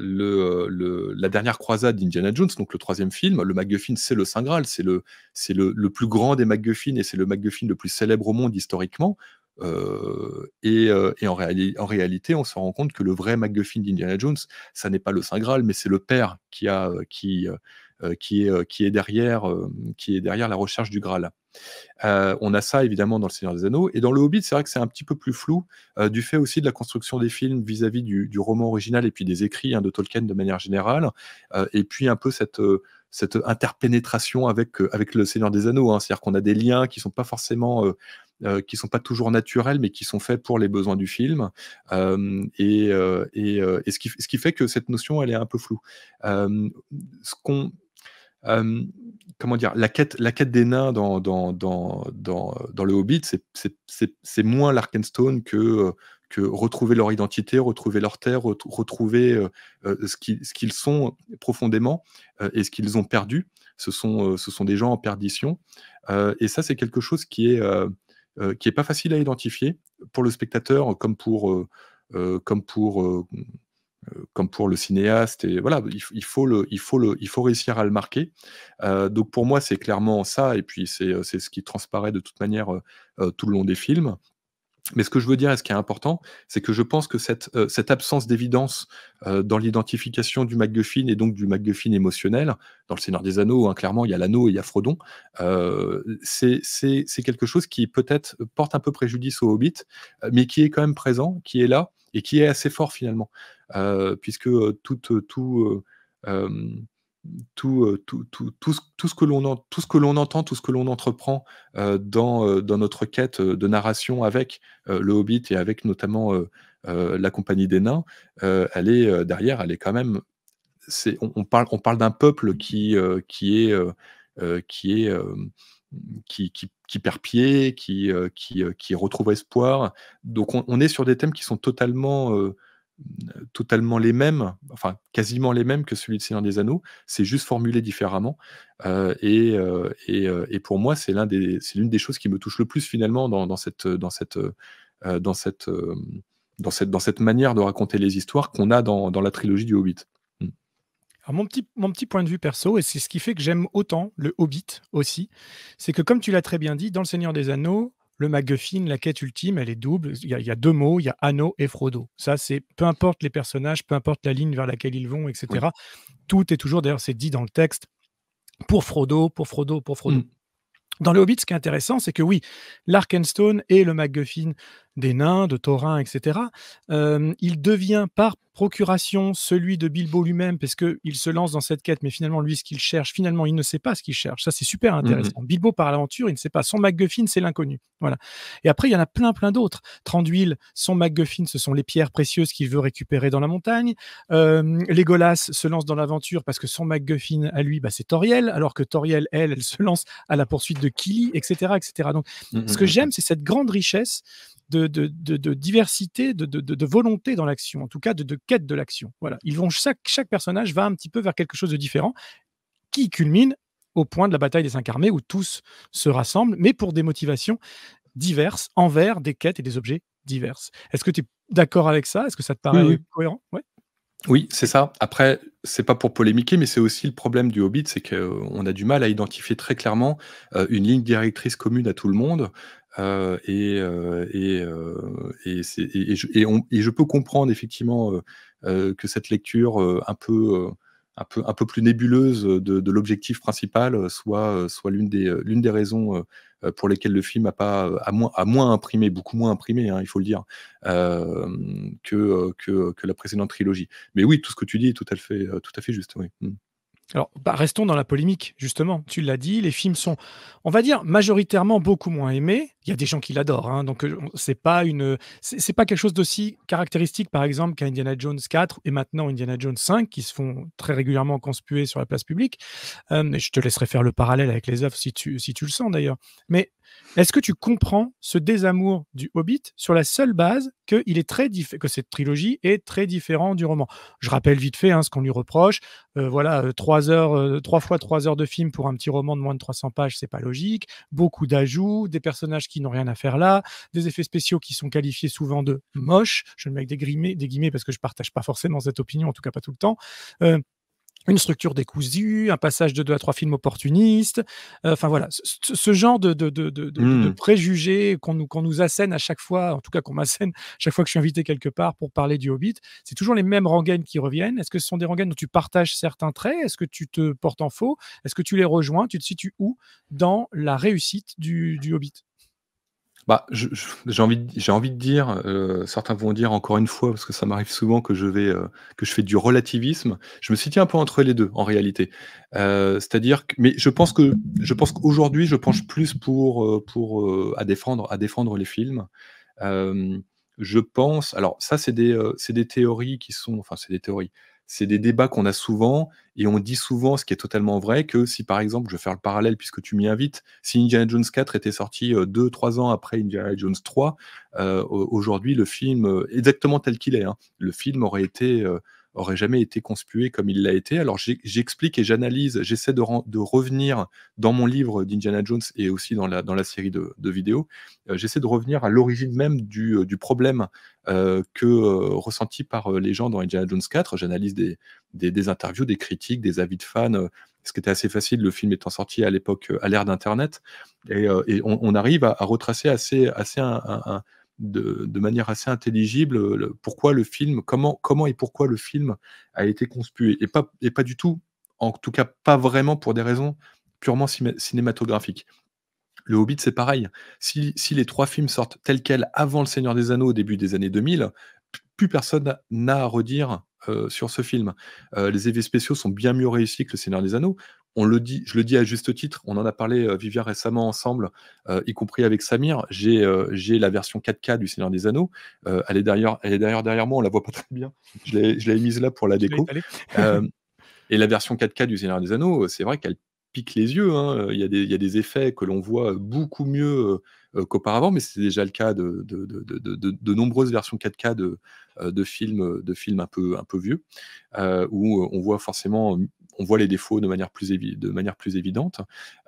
Speaker 3: le, la dernière croisade d'Indiana Jones, donc le troisième film, le MacGuffin, c'est le Saint Graal, c'est le, le, le plus grand des MacGuffins et c'est le MacGuffin le plus célèbre au monde historiquement et, en, en, réalité, on se rend compte que le vrai MacGuffin d'Indiana Jones, ça n'est pas le Saint Graal, mais c'est le père qui, a, qui, qui, est, qui, est derrière, qui est derrière la recherche du Graal. on a ça évidemment dans Le Seigneur des Anneaux. Et dans Le Hobbit, c'est vrai que c'est un petit peu plus flou du fait aussi de la construction des films vis-à-vis du, roman original et puis des écrits hein, de Tolkien de manière générale. et puis un peu cette, cette interpénétration avec, euh, avec le Seigneur des Anneaux. Hein. C'est-à-dire qu'on a des liens qui sont pas forcément euh, euh, qui sont pas toujours naturels, mais qui sont faits pour les besoins du film. et, ce, qui, fait que cette notion, elle est un peu floue. ce qu'on comment dire, la quête, la quête des nains dans, dans, dans le Hobbit, c'est moins l'Arkenstone que que retrouver leur identité, retrouver leur terre, retrouver euh, euh, ce qu'ils sont profondément euh, et ce qu'ils ont perdu. Ce sont, ce sont des gens en perdition. et ça, c'est quelque chose qui est, qui est pas facile à identifier pour le spectateur comme pour, comme pour comme pour le cinéaste. Et voilà, il, faut le, il faut le, il faut réussir à le marquer. donc pour moi, c'est clairement ça, et puis c'est ce qui transparaît de toute manière tout le long des films. Mais ce que je veux dire, et ce qui est important, c'est que je pense que cette, euh, cette absence d'évidence euh, dans l'identification du MacGuffin et donc du MacGuffin émotionnel, dans le Seigneur des Anneaux, hein, clairement, il y a l'anneau et il y a Frodon, euh, c'est quelque chose qui peut-être porte un peu préjudice au Hobbit, mais qui est quand même présent, qui est là et qui est assez fort finalement, puisque tout... tout tout, euh, tout, tout, tout, ce que l'on tout ce que l'on entend, tout ce que l'on entreprend euh, dans, euh, dans, notre quête de narration avec le Hobbit et avec notamment la compagnie des nains, elle est derrière, elle est quand même. c'est on, parle, on parle d'un peuple qui, qui est qui est qui, qui, qui, perd pied, qui, qui, retrouve espoir. Donc on, est sur des thèmes qui sont totalement totalement les mêmes, enfin quasiment les mêmes que celui de Seigneur des Anneaux, c'est juste formulé différemment. Euh, euh, euh, et, pour moi, c'est l'une des, des, choses qui me touche le plus finalement dans, cette, dans cette, dans cette, dans cette, dans cette manière de raconter les histoires qu'on a dans, la trilogie du Hobbit. Hmm.
Speaker 2: Alors mon, petit, mon petit point de vue perso, et c'est ce qui fait que j'aime autant le Hobbit aussi, c'est que comme tu l'as très bien dit, dans Le Seigneur des Anneaux, le MacGuffin, la quête ultime, elle est double. Il y, a, deux mots, il y a Anno et Frodo. Ça, c'est peu importe les personnages, peu importe la ligne vers laquelle ils vont, etc. Tout est toujours, d'ailleurs, c'est dit dans le texte, pour Frodo, pour Frodo, pour Frodo. Mm. Dans le Hobbit, ce qui est intéressant, c'est que oui, l'Arkenstone et le MacGuffin des nains, de taurins, etc. il devient par procuration celui de Bilbo lui-même, parce qu'il se lance dans cette quête, mais finalement, lui, ce qu'il cherche, finalement, il ne sait pas ce qu'il cherche. Ça, c'est super mmh intéressant. Bilbo, par l'aventure, il ne sait pas. Son MacGuffin, c'est l'inconnu. Voilà. Et après, il y en a plein, plein d'autres. Tranduil, son MacGuffin, ce sont les pierres précieuses qu'il veut récupérer dans la montagne. Euh, Legolas se lance dans l'aventure parce que son MacGuffin, à lui, bah, c'est Toriel, alors que Toriel, elle, elle se lance à la poursuite de Kili, etc. etc. Donc, mmh ce que mmh j'aime, c'est cette grande richesse de, de, diversité, de, volonté dans l'action, en tout cas de, quête de l'action. Voilà, ils vont chaque, personnage va un petit peu vers quelque chose de différent, qui culmine au point de la bataille des cinq armées où tous se rassemblent, mais pour des motivations diverses envers des quêtes et des objets diverses. Est-ce que tu es d'accord avec ça Est-ce que ça te paraît cohérent
Speaker 3: Oui, c'est ça. Après, c'est pas pour polémiquer, mais c'est aussi le problème du Hobbit, c'est qu'on euh, a du mal à identifier très clairement euh, une ligne directrice commune à tout le monde. Euh, et, euh, euh, et, et, je, et, je, peux comprendre effectivement que cette lecture un peu, un, peu, un, peu, plus nébuleuse de, l'objectif principal soit, soit l'une des, des, raisons pour lesquelles le film a, pas, a, moins, a moins imprimé, beaucoup moins imprimé, hein, il faut le dire, que, que, que, la précédente trilogie. Mais oui, tout ce que tu dis est tout à fait, tout à fait juste. Mmh.
Speaker 2: Alors, bah, restons dans la polémique, justement. Tu l'as dit, les films sont, on va dire, majoritairement beaucoup moins aimés, il y a des gens qui l'adorent. Hein, donc, euh, c'est pas une, c'est pas quelque chose d'aussi caractéristique, par exemple, qu'à Indiana Jones 4 et maintenant Indiana Jones 5, qui se font très régulièrement conspuer sur la place publique. mais euh, je te laisserai faire le parallèle avec les œuvres si tu, si tu le sens d'ailleurs. Mais est-ce que tu comprends ce désamour du Hobbit sur la seule base que, est très que cette trilogie est très différente du roman Je rappelle vite fait hein, ce qu'on lui reproche. Euh, voilà, trois heures, trois fois trois heures de film pour un petit roman de moins de 300 pages, c'est pas logique. Beaucoup d'ajouts, des personnages qui qui n'ont rien à faire là, des effets spéciaux qui sont qualifiés souvent de moches, je le mets avec des, des guillemets parce que je ne partage pas forcément cette opinion, en tout cas pas tout le temps. Euh, une structure décousue, un passage de deux à trois films opportunistes. Euh, enfin voilà, ce, genre de, de, mmh. préjugés qu'on nous, nous assène à chaque fois, en tout cas qu'on m'assène chaque fois que je suis invité quelque part pour parler du Hobbit, c'est toujours les mêmes rengaines qui reviennent. Est-ce que ce sont des rengaines dont tu partages certains traits Est-ce que tu te portes en faux Est-ce que tu les rejoins Tu te situes où dans la réussite du Hobbit
Speaker 3: bah, j'ai envie, j'ai envie de dire, euh, certains vont dire encore une fois, parce que ça m'arrive souvent que je vais, euh, que je fais du relativisme. Je me situe un peu entre les deux en réalité. Euh, c'est-à-dire, mais je pense que, je pense qu'aujourd'hui, je penche plus pour, pour à défendre, à défendre les films. je pense, alors ça, c'est des, c'est des théories qui sont, enfin, c'est des théories c'est des débats qu'on a souvent et on dit souvent, ce qui est totalement vrai, que si par exemple, je vais faire le parallèle puisque tu m'y invites, si Indiana Jones 4 était sorti 2-3 euh, ans après Indiana Jones 3, euh, aujourd'hui le film, euh, exactement tel qu'il est, hein, le film aurait été aurait jamais été conspué comme il l'a été. Alors j'explique et j'analyse, j'essaie de, revenir dans mon livre d'Indiana Jones et aussi dans la, dans la série de, vidéos, euh, j'essaie de revenir à l'origine même du, euh, problème euh, que ressenti par les gens dans Indiana Jones 4. J'analyse des, des, interviews, des critiques, des avis de fans, ce qui était assez facile, le film étant sorti à l'époque, à l'ère d'Internet. Et, on, arrive à, retracer assez, assez un de, manière assez intelligible euh, pourquoi le film, comment, comment et pourquoi le film a été conspué. Et pas, et pas du tout, en tout cas pas vraiment pour des raisons purement cinématographiques. Le Hobbit, c'est pareil. Si, si, les trois films sortent tels quels avant Le Seigneur des Anneaux au début des années 2000, plus personne n'a à redire euh, sur ce film. Euh, les effets spéciaux sont bien mieux réussis que Le Seigneur des Anneaux on le dit, je le dis à juste titre, on en a parlé, euh, récemment ensemble, euh, y compris avec Samir. J'ai euh, la version 4K du Seigneur des Anneaux. Euh, elle est, derrière, elle est derrière, derrière moi, on la voit pas très bien. Je l'ai mise là pour la déco. et la version 4K du Seigneur des Anneaux, c'est vrai qu'elle pique les yeux. Hein. Il, y a des, a des, effets que l'on voit beaucoup mieux qu'auparavant, mais c'est déjà le cas de, de, nombreuses versions 4K de, films, de films un peu, un peu vieux, où on voit forcément on voit les défauts de manière plus, évidente.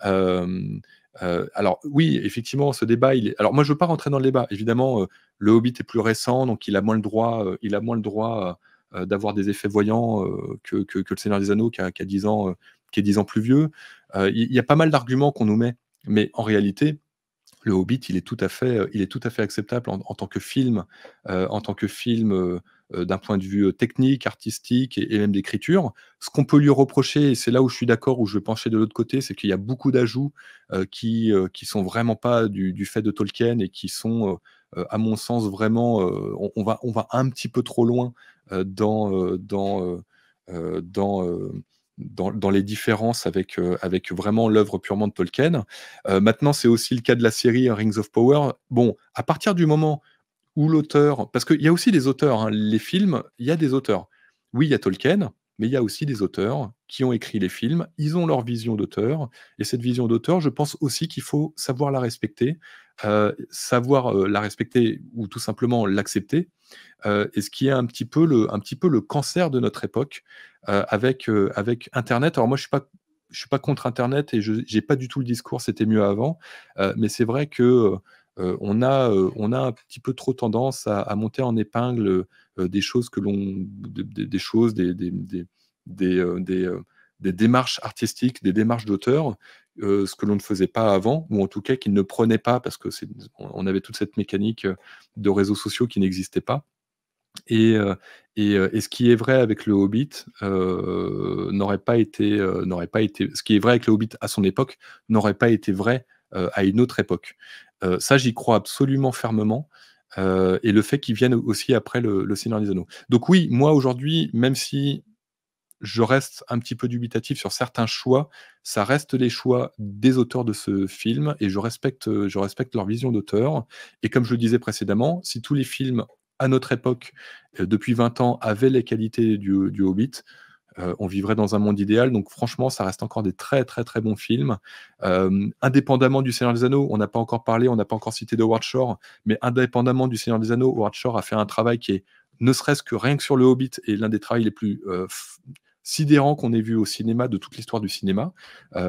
Speaker 3: Euh, euh, alors oui, effectivement, ce débat, alors moi je ne veux pas rentrer dans le débat. Évidemment, euh, le Hobbit est plus récent, donc il a moins le droit, il a moins le droit d'avoir des effets voyants que, le Seigneur des Anneaux qui a, ans, qui est 10 ans plus vieux. Il y, a pas mal d'arguments qu'on nous met, mais en réalité, le Hobbit, il est tout à fait, il est tout à fait acceptable en, en tant que film euh, d'un point de vue euh, technique, artistique et, même d'écriture. Ce qu'on peut lui reprocher, et c'est là où je suis d'accord, où je vais pencher de l'autre côté, c'est qu'il y a beaucoup d'ajouts euh, qui ne sont vraiment pas du, fait de Tolkien et qui sont, à mon sens, vraiment, on, va, on va un petit peu trop loin dans... dans dans, dans, les différences avec, avec vraiment l'œuvre purement de Tolkien. maintenant, c'est aussi le cas de la série hein, Rings of Power. Bon, à partir du moment ou l'auteur, parce qu'il y a aussi des auteurs, hein. les films, il y a des auteurs. Oui, il y a Tolkien, mais il y a aussi des auteurs qui ont écrit les films, ils ont leur vision d'auteur, et cette vision d'auteur, je pense aussi qu'il faut savoir la respecter, euh, savoir euh, la respecter ou tout simplement l'accepter, euh, et ce qui est un petit peu le, un petit peu le cancer de notre époque avec, avec Internet. Alors moi, je suis pas je suis pas contre Internet et je n'ai pas du tout le discours, c'était mieux avant, mais c'est vrai que euh, on, a, euh, on a un petit peu trop tendance à, monter en épingle euh, des choses que l'on des, des des, démarches artistiques des démarches d'auteur ce que l'on ne faisait pas avant ou en tout cas qu'il ne prenait pas parce que on avait toute cette mécanique de réseaux sociaux qui n'existait pas et, et, ce qui est vrai avec le Hobbit n'aurait pas été n'aurait pas été ce qui est vrai avec le Hobbit à son époque n'aurait pas été vrai euh, à une autre époque. Euh, ça, j'y crois absolument fermement. Euh, et le fait qu'ils viennent aussi après le, Seigneur des Anneaux. Donc oui, moi aujourd'hui, même si je reste un petit peu dubitatif sur certains choix. Ça reste les choix des auteurs de ce film et je respecte, je respecte leur vision d'auteur. Et comme je le disais précédemment, si tous les films à notre époque, depuis 20 ans, avaient les qualités du Hobbit, euh, on vivrait dans un monde idéal. Donc franchement, ça reste encore des très très très bons films. Euh, indépendamment du Seigneur des Anneaux, on n'a pas encore parlé, on n'a pas encore cité de Howard mais indépendamment du Seigneur des Anneaux, Howard a fait un travail qui est ne serait-ce que rien que sur le Hobbit et l'un des travaux les plus euh, sidérants qu'on ait vu au cinéma de toute l'histoire du cinéma. et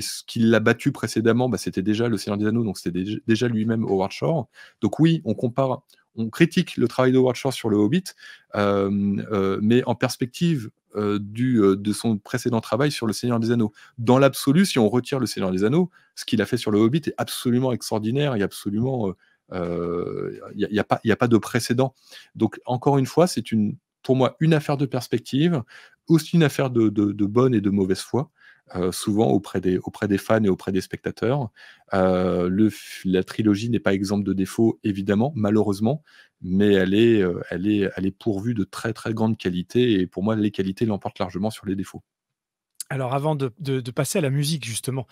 Speaker 3: ce qui l'a battu précédemment, bah, c'était déjà Le Seigneur des Anneaux, donc c'était déjà lui-même Howard Shore. Donc oui, on compare on critique le travail de Watcher sur le Hobbit, euh, euh, mais en perspective euh, du, de son précédent travail sur le Seigneur des Anneaux. Dans l'absolu, si on retire le Seigneur des Anneaux, ce qu'il a fait sur le Hobbit est absolument extraordinaire et absolument il n'y a, a, pas de précédent. Donc, encore une fois, c'est une, pour moi une affaire de perspective, aussi une affaire de bonne et de mauvaise foi. Euh, souvent auprès des, auprès des fans et auprès des spectateurs. Euh, la trilogie n'est pas exemple de défaut, évidemment, malheureusement, mais elle est, euh, elle, est, elle est pourvue de très très grande qualité et pour moi, les qualités l'emportent largement sur les défauts.
Speaker 2: Alors avant de, passer à la musique justement,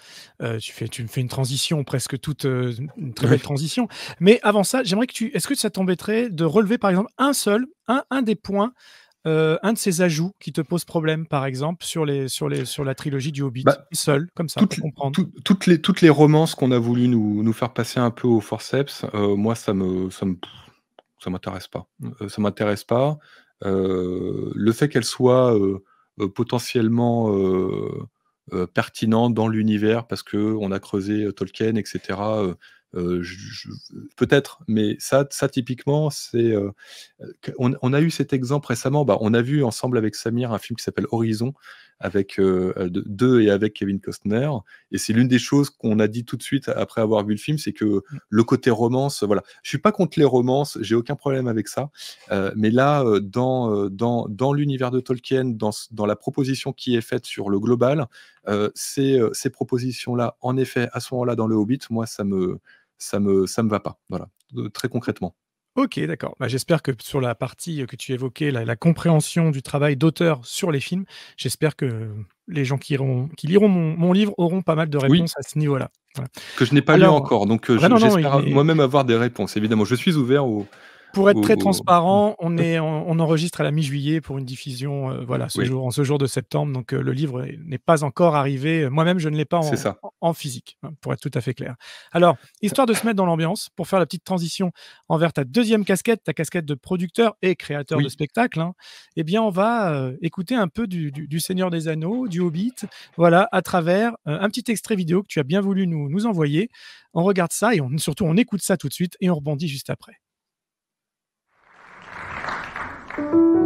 Speaker 2: tu, fais, tu me fais une transition presque toute, une très belle transition. Mais avant ça, j'aimerais que tu, est-ce que ça t'embêterait de relever par exemple un seul, un, un des points euh, un de ces ajouts qui te pose problème, par exemple, sur, la trilogie du Hobbit, bah, seul, comme ça, toutes, comprendre.
Speaker 3: toutes, les, romances qu'on a voulu nous, faire passer un peu au forceps, euh, moi, ça me, ça m'intéresse pas. Euh, ça m'intéresse pas. le fait qu'elle soit potentiellement pertinentes dans l'univers parce qu'on a creusé Tolkien, etc. Euh, peut-être, mais ça, ça typiquement, c'est. Euh, on, a eu cet exemple récemment. Bah, on a vu ensemble avec Samir un film qui s'appelle Horizon avec euh, deux et avec Kevin Costner. Et c'est l'une des choses qu'on a dit tout de suite après avoir vu le film, c'est que mm. le côté romance, voilà. Je suis pas contre les romances, j'ai aucun problème avec ça. mais là, dans, dans, dans l'univers de Tolkien, dans, dans, la proposition qui est faite sur le global, ces, ces propositions-là, en effet, à ce moment-là, dans le Hobbit, moi, ça me, ça me, ça me va pas. Voilà, euh, très concrètement.
Speaker 2: Ok, d'accord. Bah, j'espère que sur la partie euh, que tu évoquais, la, compréhension du travail d'auteur sur les films, j'espère que les gens qui, iront, qui liront mon, livre auront pas mal de réponses à ce niveau-là.
Speaker 3: Que je n'ai pas lu encore, donc euh, ah j'espère moi-même avoir des réponses. Évidemment, je suis ouvert aux, pour être très
Speaker 2: transparent, on, enregistre à la mi-juillet pour une diffusion euh, voilà, en ce jour de septembre. Donc euh, le livre n'est pas encore arrivé. Moi-même, je ne l'ai pas en, physique, hein, pour être tout à fait clair. Alors, histoire de se mettre dans l'ambiance, pour faire la petite transition envers ta deuxième casquette, ta casquette de producteur et créateur de spectacle, hein, eh bien, on va euh, écouter un peu du, Seigneur des Anneaux, du Hobbit, voilà, à travers un petit extrait vidéo que tu as bien voulu nous, envoyer. On regarde ça et surtout, on écoute ça tout de suite et on rebondit juste après. thank you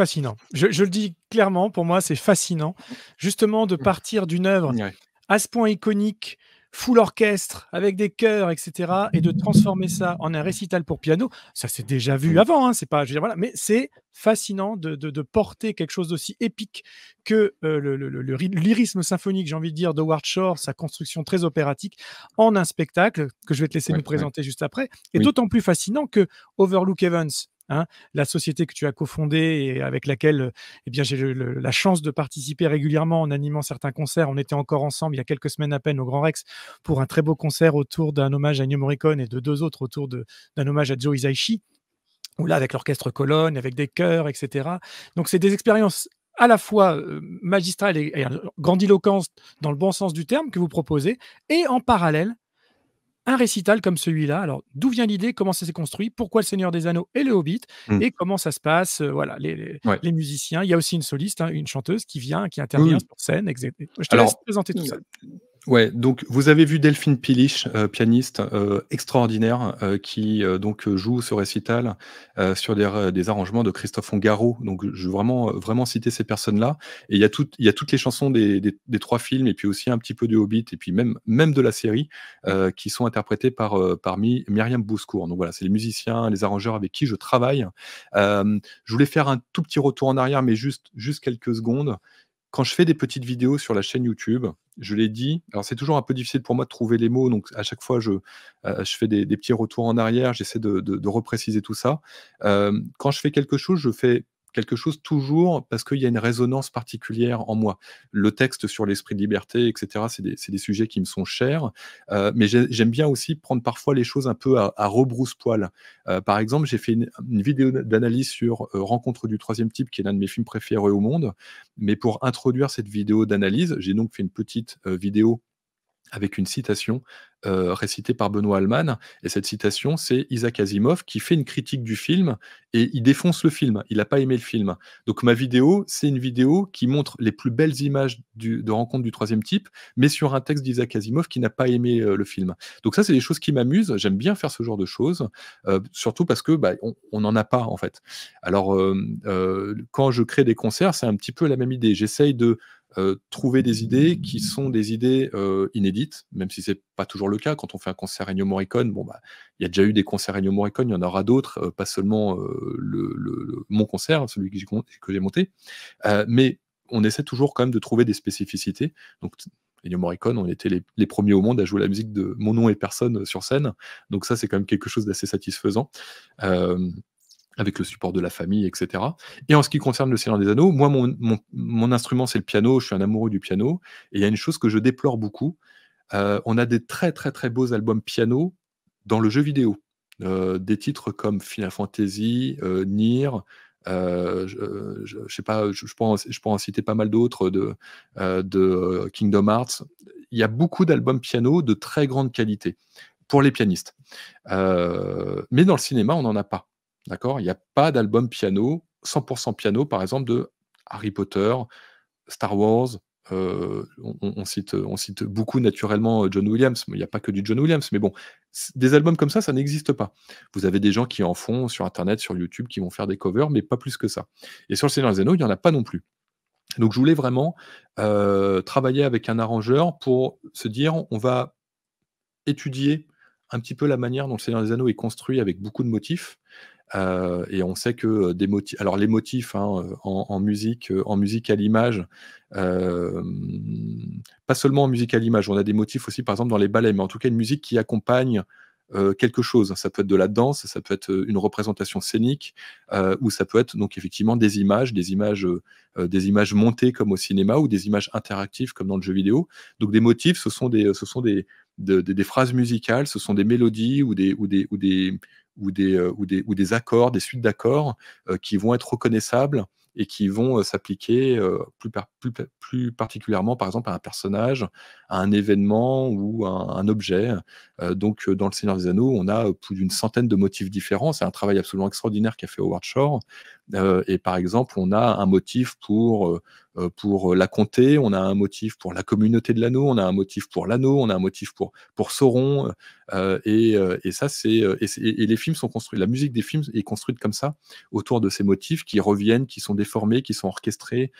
Speaker 2: fascinant. Je, le dis clairement, pour moi, c'est fascinant. Justement, de mmh. partir d'une œuvre à ce point iconique, full orchestre, avec des chœurs, etc., et de transformer ça en un récital pour piano, ça s'est déjà vu mmh. avant, hein, c'est pas, mais c'est fascinant de, porter quelque chose d'aussi épique que euh, le, lyrisme symphonique, j'ai envie de dire, Ward Shore, sa construction très opératique, en un spectacle que je vais te laisser nous présenter juste après, et d'autant plus fascinant que Overlook Evans, Hein, la société que tu as cofondée et avec laquelle euh, eh bien, j'ai la chance de participer régulièrement en animant certains concerts. On était encore ensemble il y a quelques semaines à peine au Grand Rex pour un très beau concert autour d'un hommage à new Morricone et de deux autres autour d'un hommage à Joe Isaichi, Ou là, avec l'orchestre colonne, avec des chœurs, etc. Donc, c'est des expériences à la fois euh, magistrales et, euh, grandiloquentes dans le bon sens du terme que vous proposez, et en parallèle, un récital comme celui-là. Alors, d'où vient l'idée Comment ça s'est construit Pourquoi le Seigneur des Anneaux et le Hobbit mmh. Et comment ça se passe euh, Voilà, les, musiciens. Il y a aussi une soliste, hein, une chanteuse qui vient, qui intervient sur scène. Je te laisse présenter tout mmh, ça.
Speaker 3: Ouais, donc vous avez vu Delphine Pilich, euh, pianiste euh, extraordinaire, euh, qui donc joue ce récital sur des, des, arrangements de Christophe Ongaro. Donc je veux vraiment, vraiment citer ces personnes-là. Et il y, a tout, il y a toutes les chansons des, des, trois films, et puis aussi un petit peu du Hobbit, et puis même, même de la série, qui sont interprétées par, Myriam Bouscourt. Donc voilà, c'est les musiciens, les arrangeurs avec qui je travaille. je voulais faire un tout petit retour en arrière, mais juste, juste quelques secondes quand je fais des petites vidéos sur la chaîne YouTube, je l'ai dit, alors c'est toujours un peu difficile pour moi de trouver les mots, donc à chaque fois je, euh, fais des, petits retours en arrière, j'essaie de, repréciser tout ça. Euh, quand je fais quelque chose, je fais quelque chose toujours parce qu'il y a une résonance particulière en moi. Le texte sur l'esprit de liberté, etc., c'est des, sujets qui me sont chers, euh, mais j'aime bien aussi prendre parfois les choses un peu à, rebrousse-poil. Euh, par exemple, j'ai fait une, vidéo d'analyse sur euh, Rencontre du troisième type, qui est l'un de mes films préférés au monde, mais pour introduire cette vidéo d'analyse, j'ai donc fait une petite vidéo avec une citation euh, récitée par Benoît Alman. Et cette citation, c'est Isaac Asimov qui fait une critique du film et il défonce le film. Il n'a pas aimé le film. Donc ma vidéo, c'est une vidéo qui montre les plus belles images de rencontre du troisième type, mais sur un texte d'Isaac Asimov qui n'a pas aimé euh, le film. Donc ça, c'est des choses qui m'amusent. J'aime bien faire ce genre de choses, euh, surtout parce que bah, on n'en a pas en fait. Alors quand je crée des concerts, c'est un petit peu la même idée. J'essaye de euh, trouver des idées qui sont des idées euh, inédites, même si c'est pas toujours le cas. Quand on fait un concert Ennio Morricone, bon bah, il y a déjà eu des concerts Ennio Morricone, il y en aura d'autres, euh, pas seulement le, mon concert, celui que j'ai monté, mais on essaie toujours quand même de trouver des spécificités. Donc Ennio Morricone, on était les, premiers au monde à jouer la musique de Mon nom et personne sur scène. Donc ça, c'est quand même quelque chose d'assez satisfaisant avec le support de la famille, etc. Et en ce qui concerne le Seigneur des Anneaux, moi, mon, instrument, c'est le piano, je suis un amoureux du piano, et il y a une chose que je déplore beaucoup, euh, on a des très très très beaux albums piano dans le jeu vidéo. Euh, des titres comme Final Fantasy, euh, Nier, euh, je, je, sais pas, je, pourrais, en, je citer pas mal d'autres de, de, Kingdom Hearts. Il y a beaucoup d'albums piano de très grande qualité pour les pianistes. mais dans le cinéma, on n'en a pas. D'accord Il n'y a pas d'album piano, 100% piano, par exemple, de Harry Potter, Star Wars. Euh, on, cite, on cite beaucoup naturellement euh, John Williams, mais il n'y a pas que du John Williams. Mais bon, des albums comme ça, ça n'existe pas. Vous avez des gens qui en font sur Internet, sur YouTube, qui vont faire des covers, mais pas plus que ça. Et sur Le Seigneur des Anneaux, il n'y en a pas non plus. Donc je voulais vraiment euh, travailler avec un arrangeur pour se dire on va étudier un petit peu la manière dont le Seigneur des Anneaux est construit avec beaucoup de motifs, euh, et on sait que euh, des motifs, alors les motifs hein, euh, en, musique, en musique à l'image, pas seulement en musique à l'image, on a des motifs aussi par exemple dans les ballets, mais en tout cas une musique qui accompagne quelque chose. Ça peut être de la danse, ça peut être une représentation scénique, euh, ou ça peut être donc effectivement des images, des images, des images montées comme au cinéma ou des images interactives comme dans le jeu vidéo. Donc des motifs, ce sont des, ce sont des, des phrases musicales, ce sont des mélodies ou des, ou des, ou des, euh, ou des, accords, des suites d'accords euh, qui vont être reconnaissables et qui vont euh, s'appliquer plus, particulièrement, par exemple, à un personnage, un événement ou un, objet. Euh, donc, euh, dans Le Seigneur des Anneaux, on a euh, plus d'une centaine de motifs différents. C'est un travail absolument extraordinaire qu'a fait Howard Shore. et par exemple, on a un motif pour pour la comté, on a un motif pour la communauté de l'anneau, on a un motif pour l'anneau, on a un motif pour, pour Sauron, et, ça c'est et, les films sont construits, la musique des films est construite comme ça autour de ces motifs qui reviennent, qui sont déformés, qui sont orchestrés,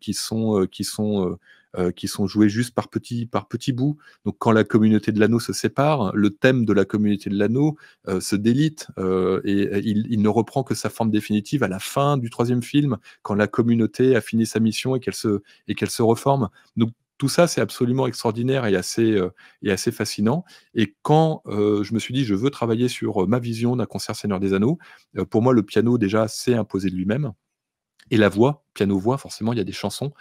Speaker 3: qui sont qui sont euh, qui sont joués juste par petits par bouts. Donc quand la communauté de l'anneau se sépare, le thème de la communauté de l'anneau euh, se délite euh, et il, ne reprend que sa forme définitive à la fin du troisième film, quand la communauté a fini sa mission et qu'elle se et se reforme. Donc tout ça, c'est absolument extraordinaire et assez, et assez fascinant. Et quand je me suis dit, je veux travailler sur ma vision d'un concert Seigneur des Anneaux, pour moi, le piano, déjà, s'est imposé de lui-même et la voix, piano-voix, forcément, il y a des chansons.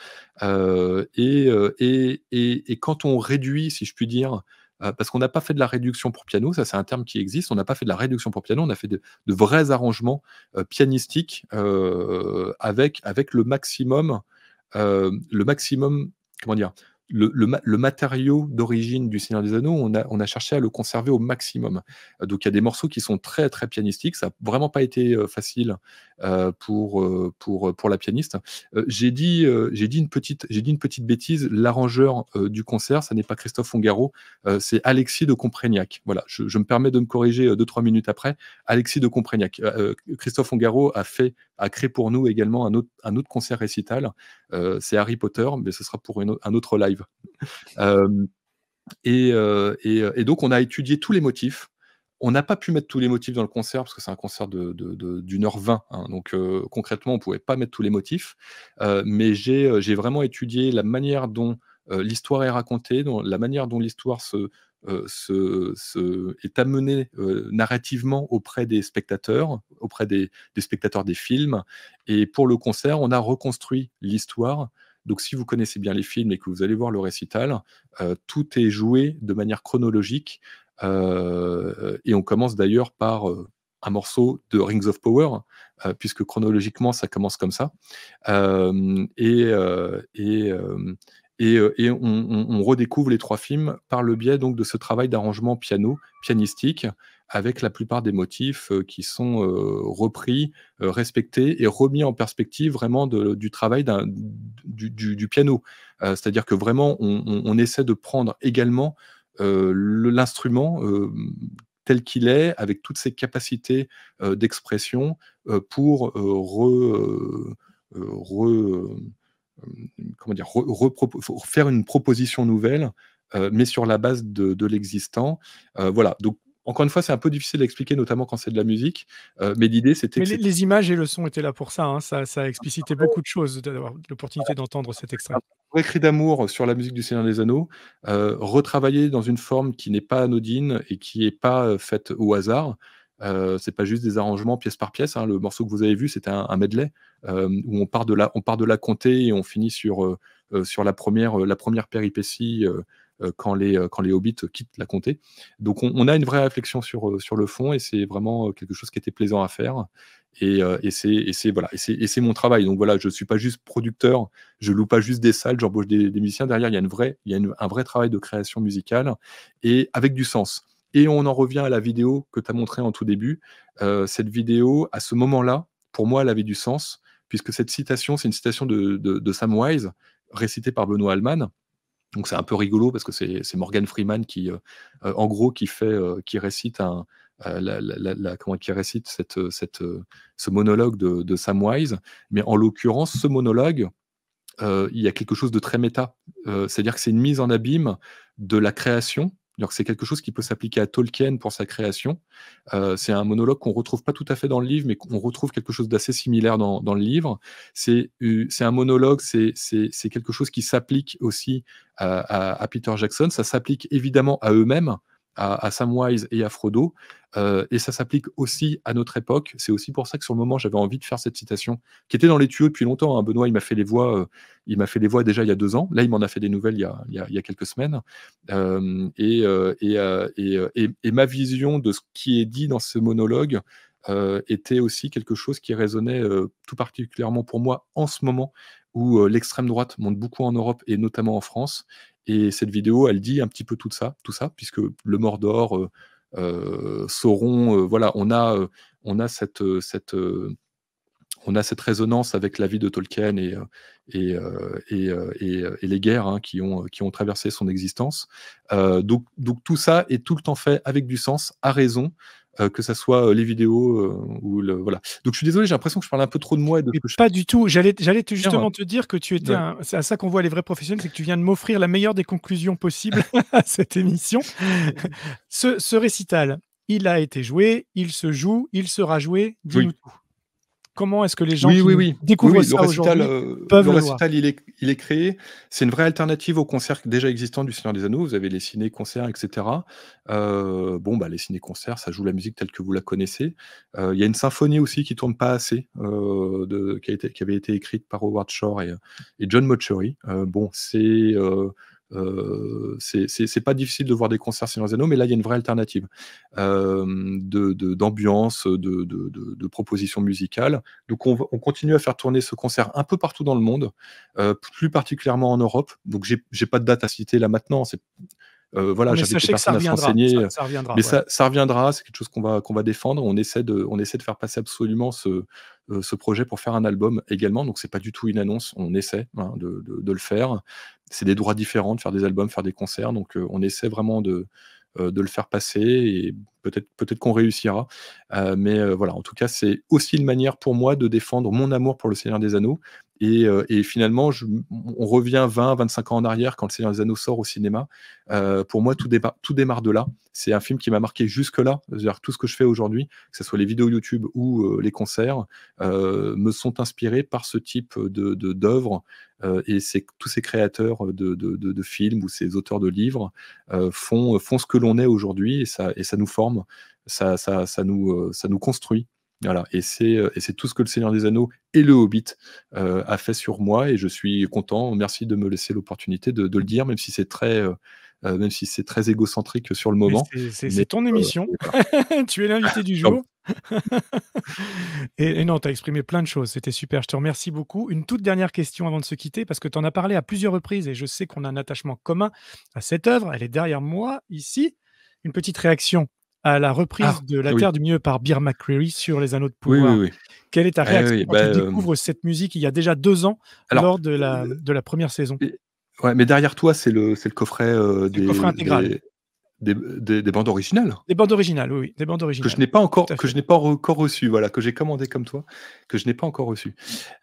Speaker 3: Euh, et, euh, et, et, et, quand on réduit, si je puis dire, euh, parce qu'on n'a pas fait de la réduction pour piano, ça c'est un terme qui existe, on n'a pas fait de la réduction pour piano, on a fait de, vrais arrangements pianistiques avec, avec le maximum, le maximum, comment dire, le, le, matériau d'origine du Seigneur des Anneaux, on a, on a, cherché à le conserver au maximum. Donc il y a des morceaux qui sont très très pianistiques, ça n'a vraiment pas été facile euh, pour, euh, pour, pour la pianiste. Euh, j'ai dit, j'ai dit, une petite, j'ai dit une petite bêtise. L'arrangeur du concert, ça n'est pas Christophe Ongaro, c'est Alexis de Comprégnac. Voilà, je, me permets de me corriger 2 trois minutes après. Alexis de Comprégnac. Christophe Ongaro a fait a créé pour nous également un autre, un autre concert récital. c'est Harry Potter, mais ce sera pour un autre live. et, et, donc, on a étudié tous les motifs. On n'a pas pu mettre tous les motifs dans le concert parce que c'est un concert d'une de, de, heure vingt, hein. donc euh, concrètement, on ne pouvait pas mettre tous les motifs. Euh, mais euh, j'ai vraiment étudié la manière dont l'histoire est racontée, la manière dont l'histoire se, se, est amenée narrativement auprès des spectateurs, auprès des, spectateurs des films. Et pour le concert, on a reconstruit l'histoire donc, si vous connaissez bien les films et que vous allez voir le récital, tout est joué de manière chronologique euh, et on commence d'ailleurs par euh, un morceau de Rings of Power, euh, puisque chronologiquement ça commence comme ça. et, et, et, et on, redécouvre les trois films par le biais donc de ce travail d'arrangement piano, pianistique, avec la plupart des motifs qui sont repris, respectés et remis en perspective vraiment du travail du, piano. C'est-à-dire que vraiment on, on, essaie de prendre également euh, l'instrument euh, tel qu'il est, avec toutes ses capacités euh, d'expression pour comment dire, faire une proposition nouvelle, mais sur la base de, l'existant. voilà, donc encore une fois, c'est un peu difficile à expliquer, notamment quand c'est de la musique. mais l'idée, c'était.
Speaker 2: les, images et le son étaient là pour ça. Hein. Ça, ça, a explicité beaucoup de choses d'avoir l'opportunité d'entendre cet extrait
Speaker 3: écrit d'amour sur la musique du Seigneur des Anneaux, euh, dans une forme qui n'est pas anodine et qui n'est pas euh, faite au hasard. Euh, c'est pas juste des arrangements pièce par pièce. Hein. Le morceau que vous avez vu, c'était un, medley euh, où on part de la, on part de la comté et on finit sur euh, sur la première la première péripétie quand les quand les hobbits quittent la comté. Donc on, on a une vraie réflexion sur sur le fond et c'est vraiment quelque chose qui était plaisant à faire. Euh, et, c'est voilà, et mon travail. Donc voilà, je ne suis pas juste producteur, je loue pas juste des salles, j'embauche des, des, musiciens. Derrière, il y a, une vraie, il y a un vrai travail de création musicale et avec du sens. Et on en revient à la vidéo que tu as montrée en tout début. Euh, cette vidéo, à ce moment-là, pour moi, elle avait du sens, puisque cette citation, c'est une citation de, de, Sam Wise, récitée par Benoît Alman Donc c'est un peu rigolo parce que c'est Morgan Freeman qui, euh, en gros, qui fait, qui récite un, euh, la, comment, qui récite euh, euh, ce monologue de, Samwise. Mais en l'occurrence, ce monologue, il y a quelque chose de très méta. C'est-à-dire que c'est une mise en abîme de la création. C'est quelque chose qui peut s'appliquer à Tolkien pour sa création. c'est un monologue qu'on retrouve pas tout à fait dans le livre, mais qu'on retrouve quelque chose d'assez similaire dans, le livre. C'est un monologue, c'est quelque chose qui s'applique aussi à, Peter Jackson. Ça s'applique évidemment à eux-mêmes, à, Samwise et à Frodo, euh, et ça s'applique aussi à notre époque. C'est aussi pour ça que sur le moment, j'avais envie de faire cette citation, qui était dans les tuyaux depuis longtemps. Hein. Benoît, il m'a fait les voix, euh, il m'a fait les voix déjà il y a deux ans. Là, il m'en a fait des nouvelles il y a, quelques semaines. Euh, et, et, et, ma vision de ce qui est dit dans ce monologue était aussi quelque chose qui résonnait tout particulièrement pour moi en ce moment où l'extrême droite monte beaucoup en Europe et notamment en France, et cette vidéo, elle dit un petit peu tout ça, tout ça puisque le Mordor, euh, euh, Sauron, euh, voilà, on a, on a cette, cette on a cette résonance avec la vie de Tolkien et, et, et, les guerres hein, qui, ont, qui, ont, traversé son existence. donc, donc, tout ça est tout le temps fait avec du sens, à raison, euh, que ça soit euh, les vidéos euh, ou le voilà. Donc je suis désolé, j'ai l'impression que je parle un
Speaker 2: peu trop de moi et de. Pas du tout. J'allais, j'allais justement te dire que tu étais. Un... C'est à ça qu'on voit les vrais professionnels, c'est que tu viens de m'offrir la meilleure des conclusions possibles à cette émission. ce, récital, il a été joué, il se joue, il sera joué. Dis-nous tout. Comment est-ce que les gens découvrent ça aujourd'hui le, le
Speaker 3: il est, il créé. C'est une vraie alternative aux concerts déjà existants du Seigneur des Anneaux. Vous avez les ciné-concerts, etc. Euh, bon, bah, les ciné-concerts, ça joue la musique telle que vous la connaissez. Euh, il y a une symphonie aussi qui tourne pas assez, euh, qui, avait été écrite par Howard Shore et, John Motchery. bon, c'est euh, c'est pas difficile de voir des concerts sur les mais là, il y a une vraie alternative euh, d'ambiance, de, de, de, de, propositions musicales. Donc, on, continue à faire tourner ce concert un peu partout dans le monde, euh, plus particulièrement en Europe. Donc, j'ai pas de date à citer là maintenant. Euh, voilà, j'avais personne que ça renseigner. reviendra, mais ça, reviendra, c'est quelque chose qu'on va, qu'on va défendre. On essaie, de, on essaie de faire passer absolument ce, ce projet pour faire un album également. Donc, c'est pas du tout une annonce, on essaie hein, de, de, de, le faire c'est des droits différents de faire des albums, faire des concerts. Donc euh, on essaie vraiment de, euh, de le faire passer et peut-être peut-être qu'on réussira. Euh, mais voilà, en tout cas, c'est aussi une manière pour moi de défendre mon amour pour le Seigneur des Anneaux, et, euh, et finalement, je, on revient 20, 25 ans en arrière quand le Seigneur des Anneaux sort au cinéma. Euh, pour moi, tout, tout démarre de là. C'est un film qui m'a marqué jusque-là. C'est-à-dire tout ce que je fais aujourd'hui, que ce soit les vidéos YouTube ou euh, les concerts, me sont inspirés par ce type de, De, Euh, et c'est tous ces créateurs de, de, de, films ou ces auteurs de livres font, font ce que l'on est aujourd'hui et ça, et ça nous forme. Ça, ça, ça, nous, ça nous construit. Voilà, euh, et c'est, tout ce que le Seigneur des Anneaux et le Hobbit euh, a fait sur moi, et je suis content. Merci de me laisser l'opportunité de, le dire, même si c'est très, euh, même si c'est très égocentrique sur le moment. C'est, ton émission.
Speaker 2: tu es l'invité du jour. et, et, non, tu as exprimé plein de choses. C'était super. Je te remercie beaucoup. Une toute dernière question avant de se quitter, parce que tu en as parlé à plusieurs reprises, et je sais qu'on a un attachement commun à cette œuvre. Elle est derrière moi, ici. Une petite réaction à la reprise ah, de La Terre du Milieu par Beer McCreary sur Les Anneaux de Pouvoir. Quelle est ta eh réaction quand tu bah, euh, découvres cette musique il y a déjà deux ans lors de la, euh, de la première saison
Speaker 3: Ouais, mais derrière toi, c'est le, coffret, euh, coffret intégral des, bandes originales. Des bandes
Speaker 2: originales, oui, des bandes originales.
Speaker 3: Que je n'ai pas encore, que je n'ai pas encore reçu, voilà, que j'ai commandé comme toi, que je n'ai pas encore reçu.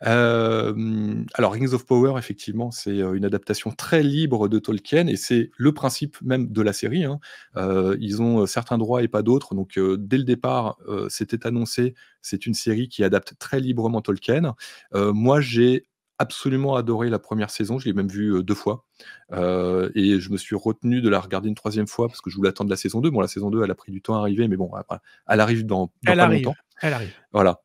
Speaker 3: Euh, alors Rings of Power, effectivement, c'est euh, une adaptation très libre de Tolkien et c'est le principe même de la série. Hein. Euh, ils ont certains droits et pas d'autres, donc dès le départ, c'était annoncé. C'est une série qui adapte très librement Tolkien. moi, j'ai absolument adoré la première saison, je l'ai même vue euh, deux fois. Euh, et je me suis retenu de la regarder une troisième fois parce que je voulais attendre la saison 2. Bon, la saison 2, elle a pris du temps à arriver, mais bon, elle arrive dans, elle pas longtemps. Elle arrive. Voilà.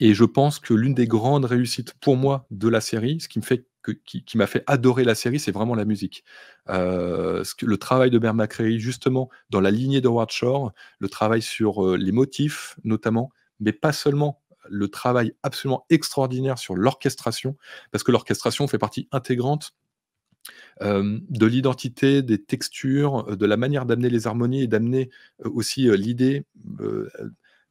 Speaker 3: Et je pense que l'une des grandes réussites pour moi de la série, ce qui me fait qui, m'a fait adorer la série, c'est vraiment la musique. Euh, ce que, le travail de Bear McCreary, justement, dans la lignée de Watcher, le travail sur les motifs, notamment, mais pas seulement le travail absolument extraordinaire sur l'orchestration, parce que l'orchestration fait partie intégrante euh, de l'identité, des textures, euh, de la manière d'amener les harmonies et d'amener euh, aussi l'idée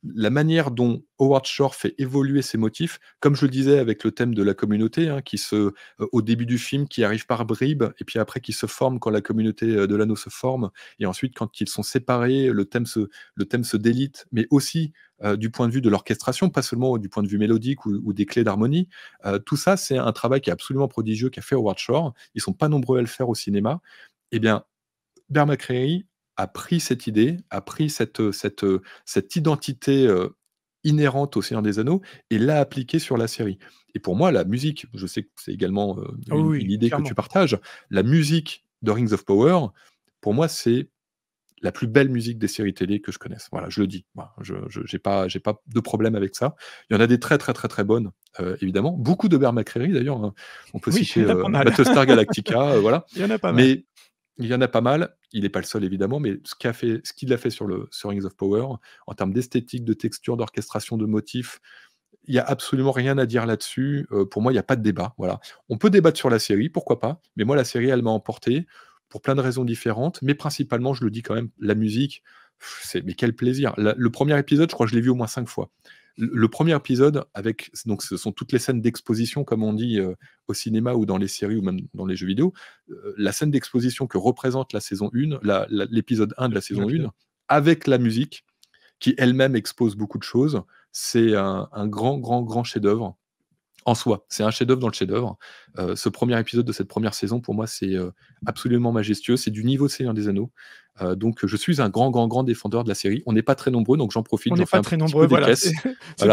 Speaker 3: la manière dont Howard Shore fait évoluer ses motifs, comme je le disais avec le thème de la communauté, hein, qui se, euh, au début du film, qui arrive par bribes, et puis après qui se forme quand la communauté euh, de l'anneau se forme, et ensuite quand ils sont séparés, le thème se, le thème se délite, mais aussi euh, du point de vue de l'orchestration, pas seulement du point de vue mélodique ou, des clés d'harmonie. tout ça, c'est un travail qui est absolument prodigieux qu'a fait Howard Shore. Ils sont pas nombreux à le faire au cinéma. Eh bien, Berma a pris cette idée, a pris cette, euh, cette, euh, cette identité euh, inhérente au Seigneur des Anneaux et l'a appliquée sur la série. Et pour moi, la musique, je sais que c'est également ah une, idée que tu partages, la musique de Rings of Power, pour moi, c'est la plus belle musique des séries télé que je connaisse. Voilà, je le dis. je n'ai pas, j'ai pas de problème avec ça. Il y en a des très, très, très, très bonnes, évidemment. Beaucoup de Bear d'ailleurs. Hein. On peut citer Battlestar Galactica, voilà. Il y en a pas mal. Mais il y en a pas mal. Il n'est pas le seul, évidemment, mais ce qu'il a fait, sur, le, Rings of Power, en termes d'esthétique, de texture, d'orchestration, de motifs, il n'y a absolument rien à dire là-dessus. Euh, pour moi, il n'y a pas de débat. Voilà. On peut débattre sur la série, pourquoi pas, mais moi, la série, elle m'a emporté pour plein de raisons différentes, mais principalement, je le dis quand même, la musique, c'est mais quel plaisir. le premier épisode, je crois que je l'ai vu au moins cinq fois le premier épisode, avec, donc ce sont toutes les scènes d'exposition, comme on dit euh, au cinéma ou dans les séries ou même dans les jeux vidéo, euh, la scène d'exposition que représente la saison 1, l'épisode 1 de la saison 1, avec la musique, qui elle-même expose beaucoup de choses, c'est un, grand, grand, grand chef-d'œuvre en soi. C'est un chef-d'œuvre dans le chef-d'œuvre. Euh, ce premier épisode de cette première saison, pour moi, c'est absolument majestueux. C'est du niveau de Seigneur des Anneaux. Euh, donc, je suis un grand, grand, grand défendeur de la série. On n'est pas très nombreux, donc j'en profite. On n'est pas très nombreux, voilà. C'est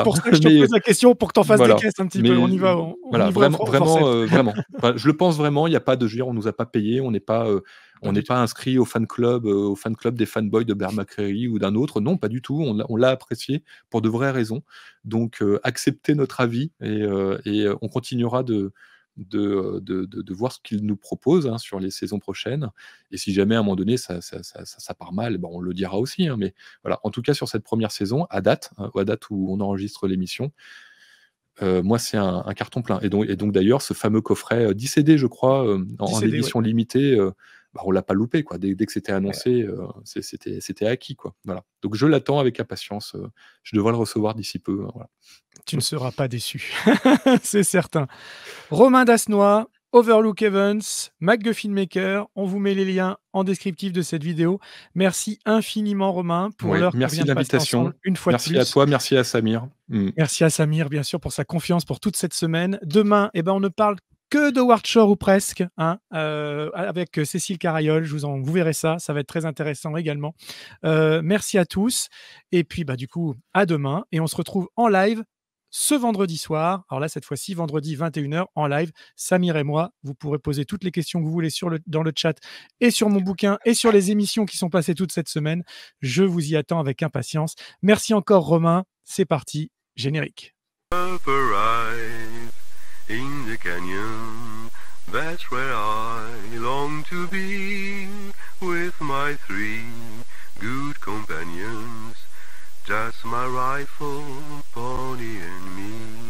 Speaker 3: pour ça que je te pose la question, pour que tu fasses des caisses un petit peu. On y va. voilà, vraiment, vraiment, euh, vraiment. je le pense vraiment. Il n'y a pas de dire, on nous a pas payé, on n'est pas. Euh, on n'est pas inscrit au fan club, au fan club des fanboys de Blair McCreary ou d'un autre. Non, pas du tout. On l'a apprécié pour de vraies raisons. Donc, acceptez notre avis et on continuera de, euh, de, de, voir ce qu'il nous propose hein, sur les saisons prochaines. Et si jamais à un moment donné ça, ça, ça, part mal, ben, on le dira aussi. Hein. mais voilà, en tout cas sur cette première saison, à date, hein, à date où on enregistre l'émission, euh, moi, c'est un, carton plein. Et donc, et donc d'ailleurs, ce fameux coffret 10 euh, CD, je crois, en, émission limitée, bah, on l'a pas loupé quoi. Dès, que c'était annoncé, euh, c'était c'était acquis quoi. Voilà. Donc je l'attends avec impatience. Euh, je devrais le recevoir d'ici peu. Hein,
Speaker 2: tu ne seras pas déçu, c'est certain. Romain Dasnois, Overlook Events, MacGuffin Maker. On vous met les liens en descriptif de cette vidéo. Merci infiniment, Romain, pour leur l'heure. Merci de l'invitation. Une fois merci de plus. à
Speaker 3: toi, merci à Samir.
Speaker 2: Mm. Merci à Samir, bien sûr, pour sa confiance pour toute cette semaine. Demain, eh ben, on ne parle que de Shore ou presque, hein, euh, avec euh, Cécile Carayol. Je vous en, vous verrez ça, ça va être très intéressant également. Euh, merci à tous. Et puis, bah, du coup, à demain. Et on se retrouve en live ce vendredi soir. Alors là, cette fois-ci, vendredi 21h en live, Samir et moi. Vous pourrez poser toutes les questions que vous voulez dans le chat et sur mon bouquin et sur les émissions qui sont passées toute cette semaine. Je vous y attends avec impatience. Merci encore, Romain. C'est parti, générique.
Speaker 1: in the canyon. That's where I long to be with my three good companions. Just my rifle, pony and me.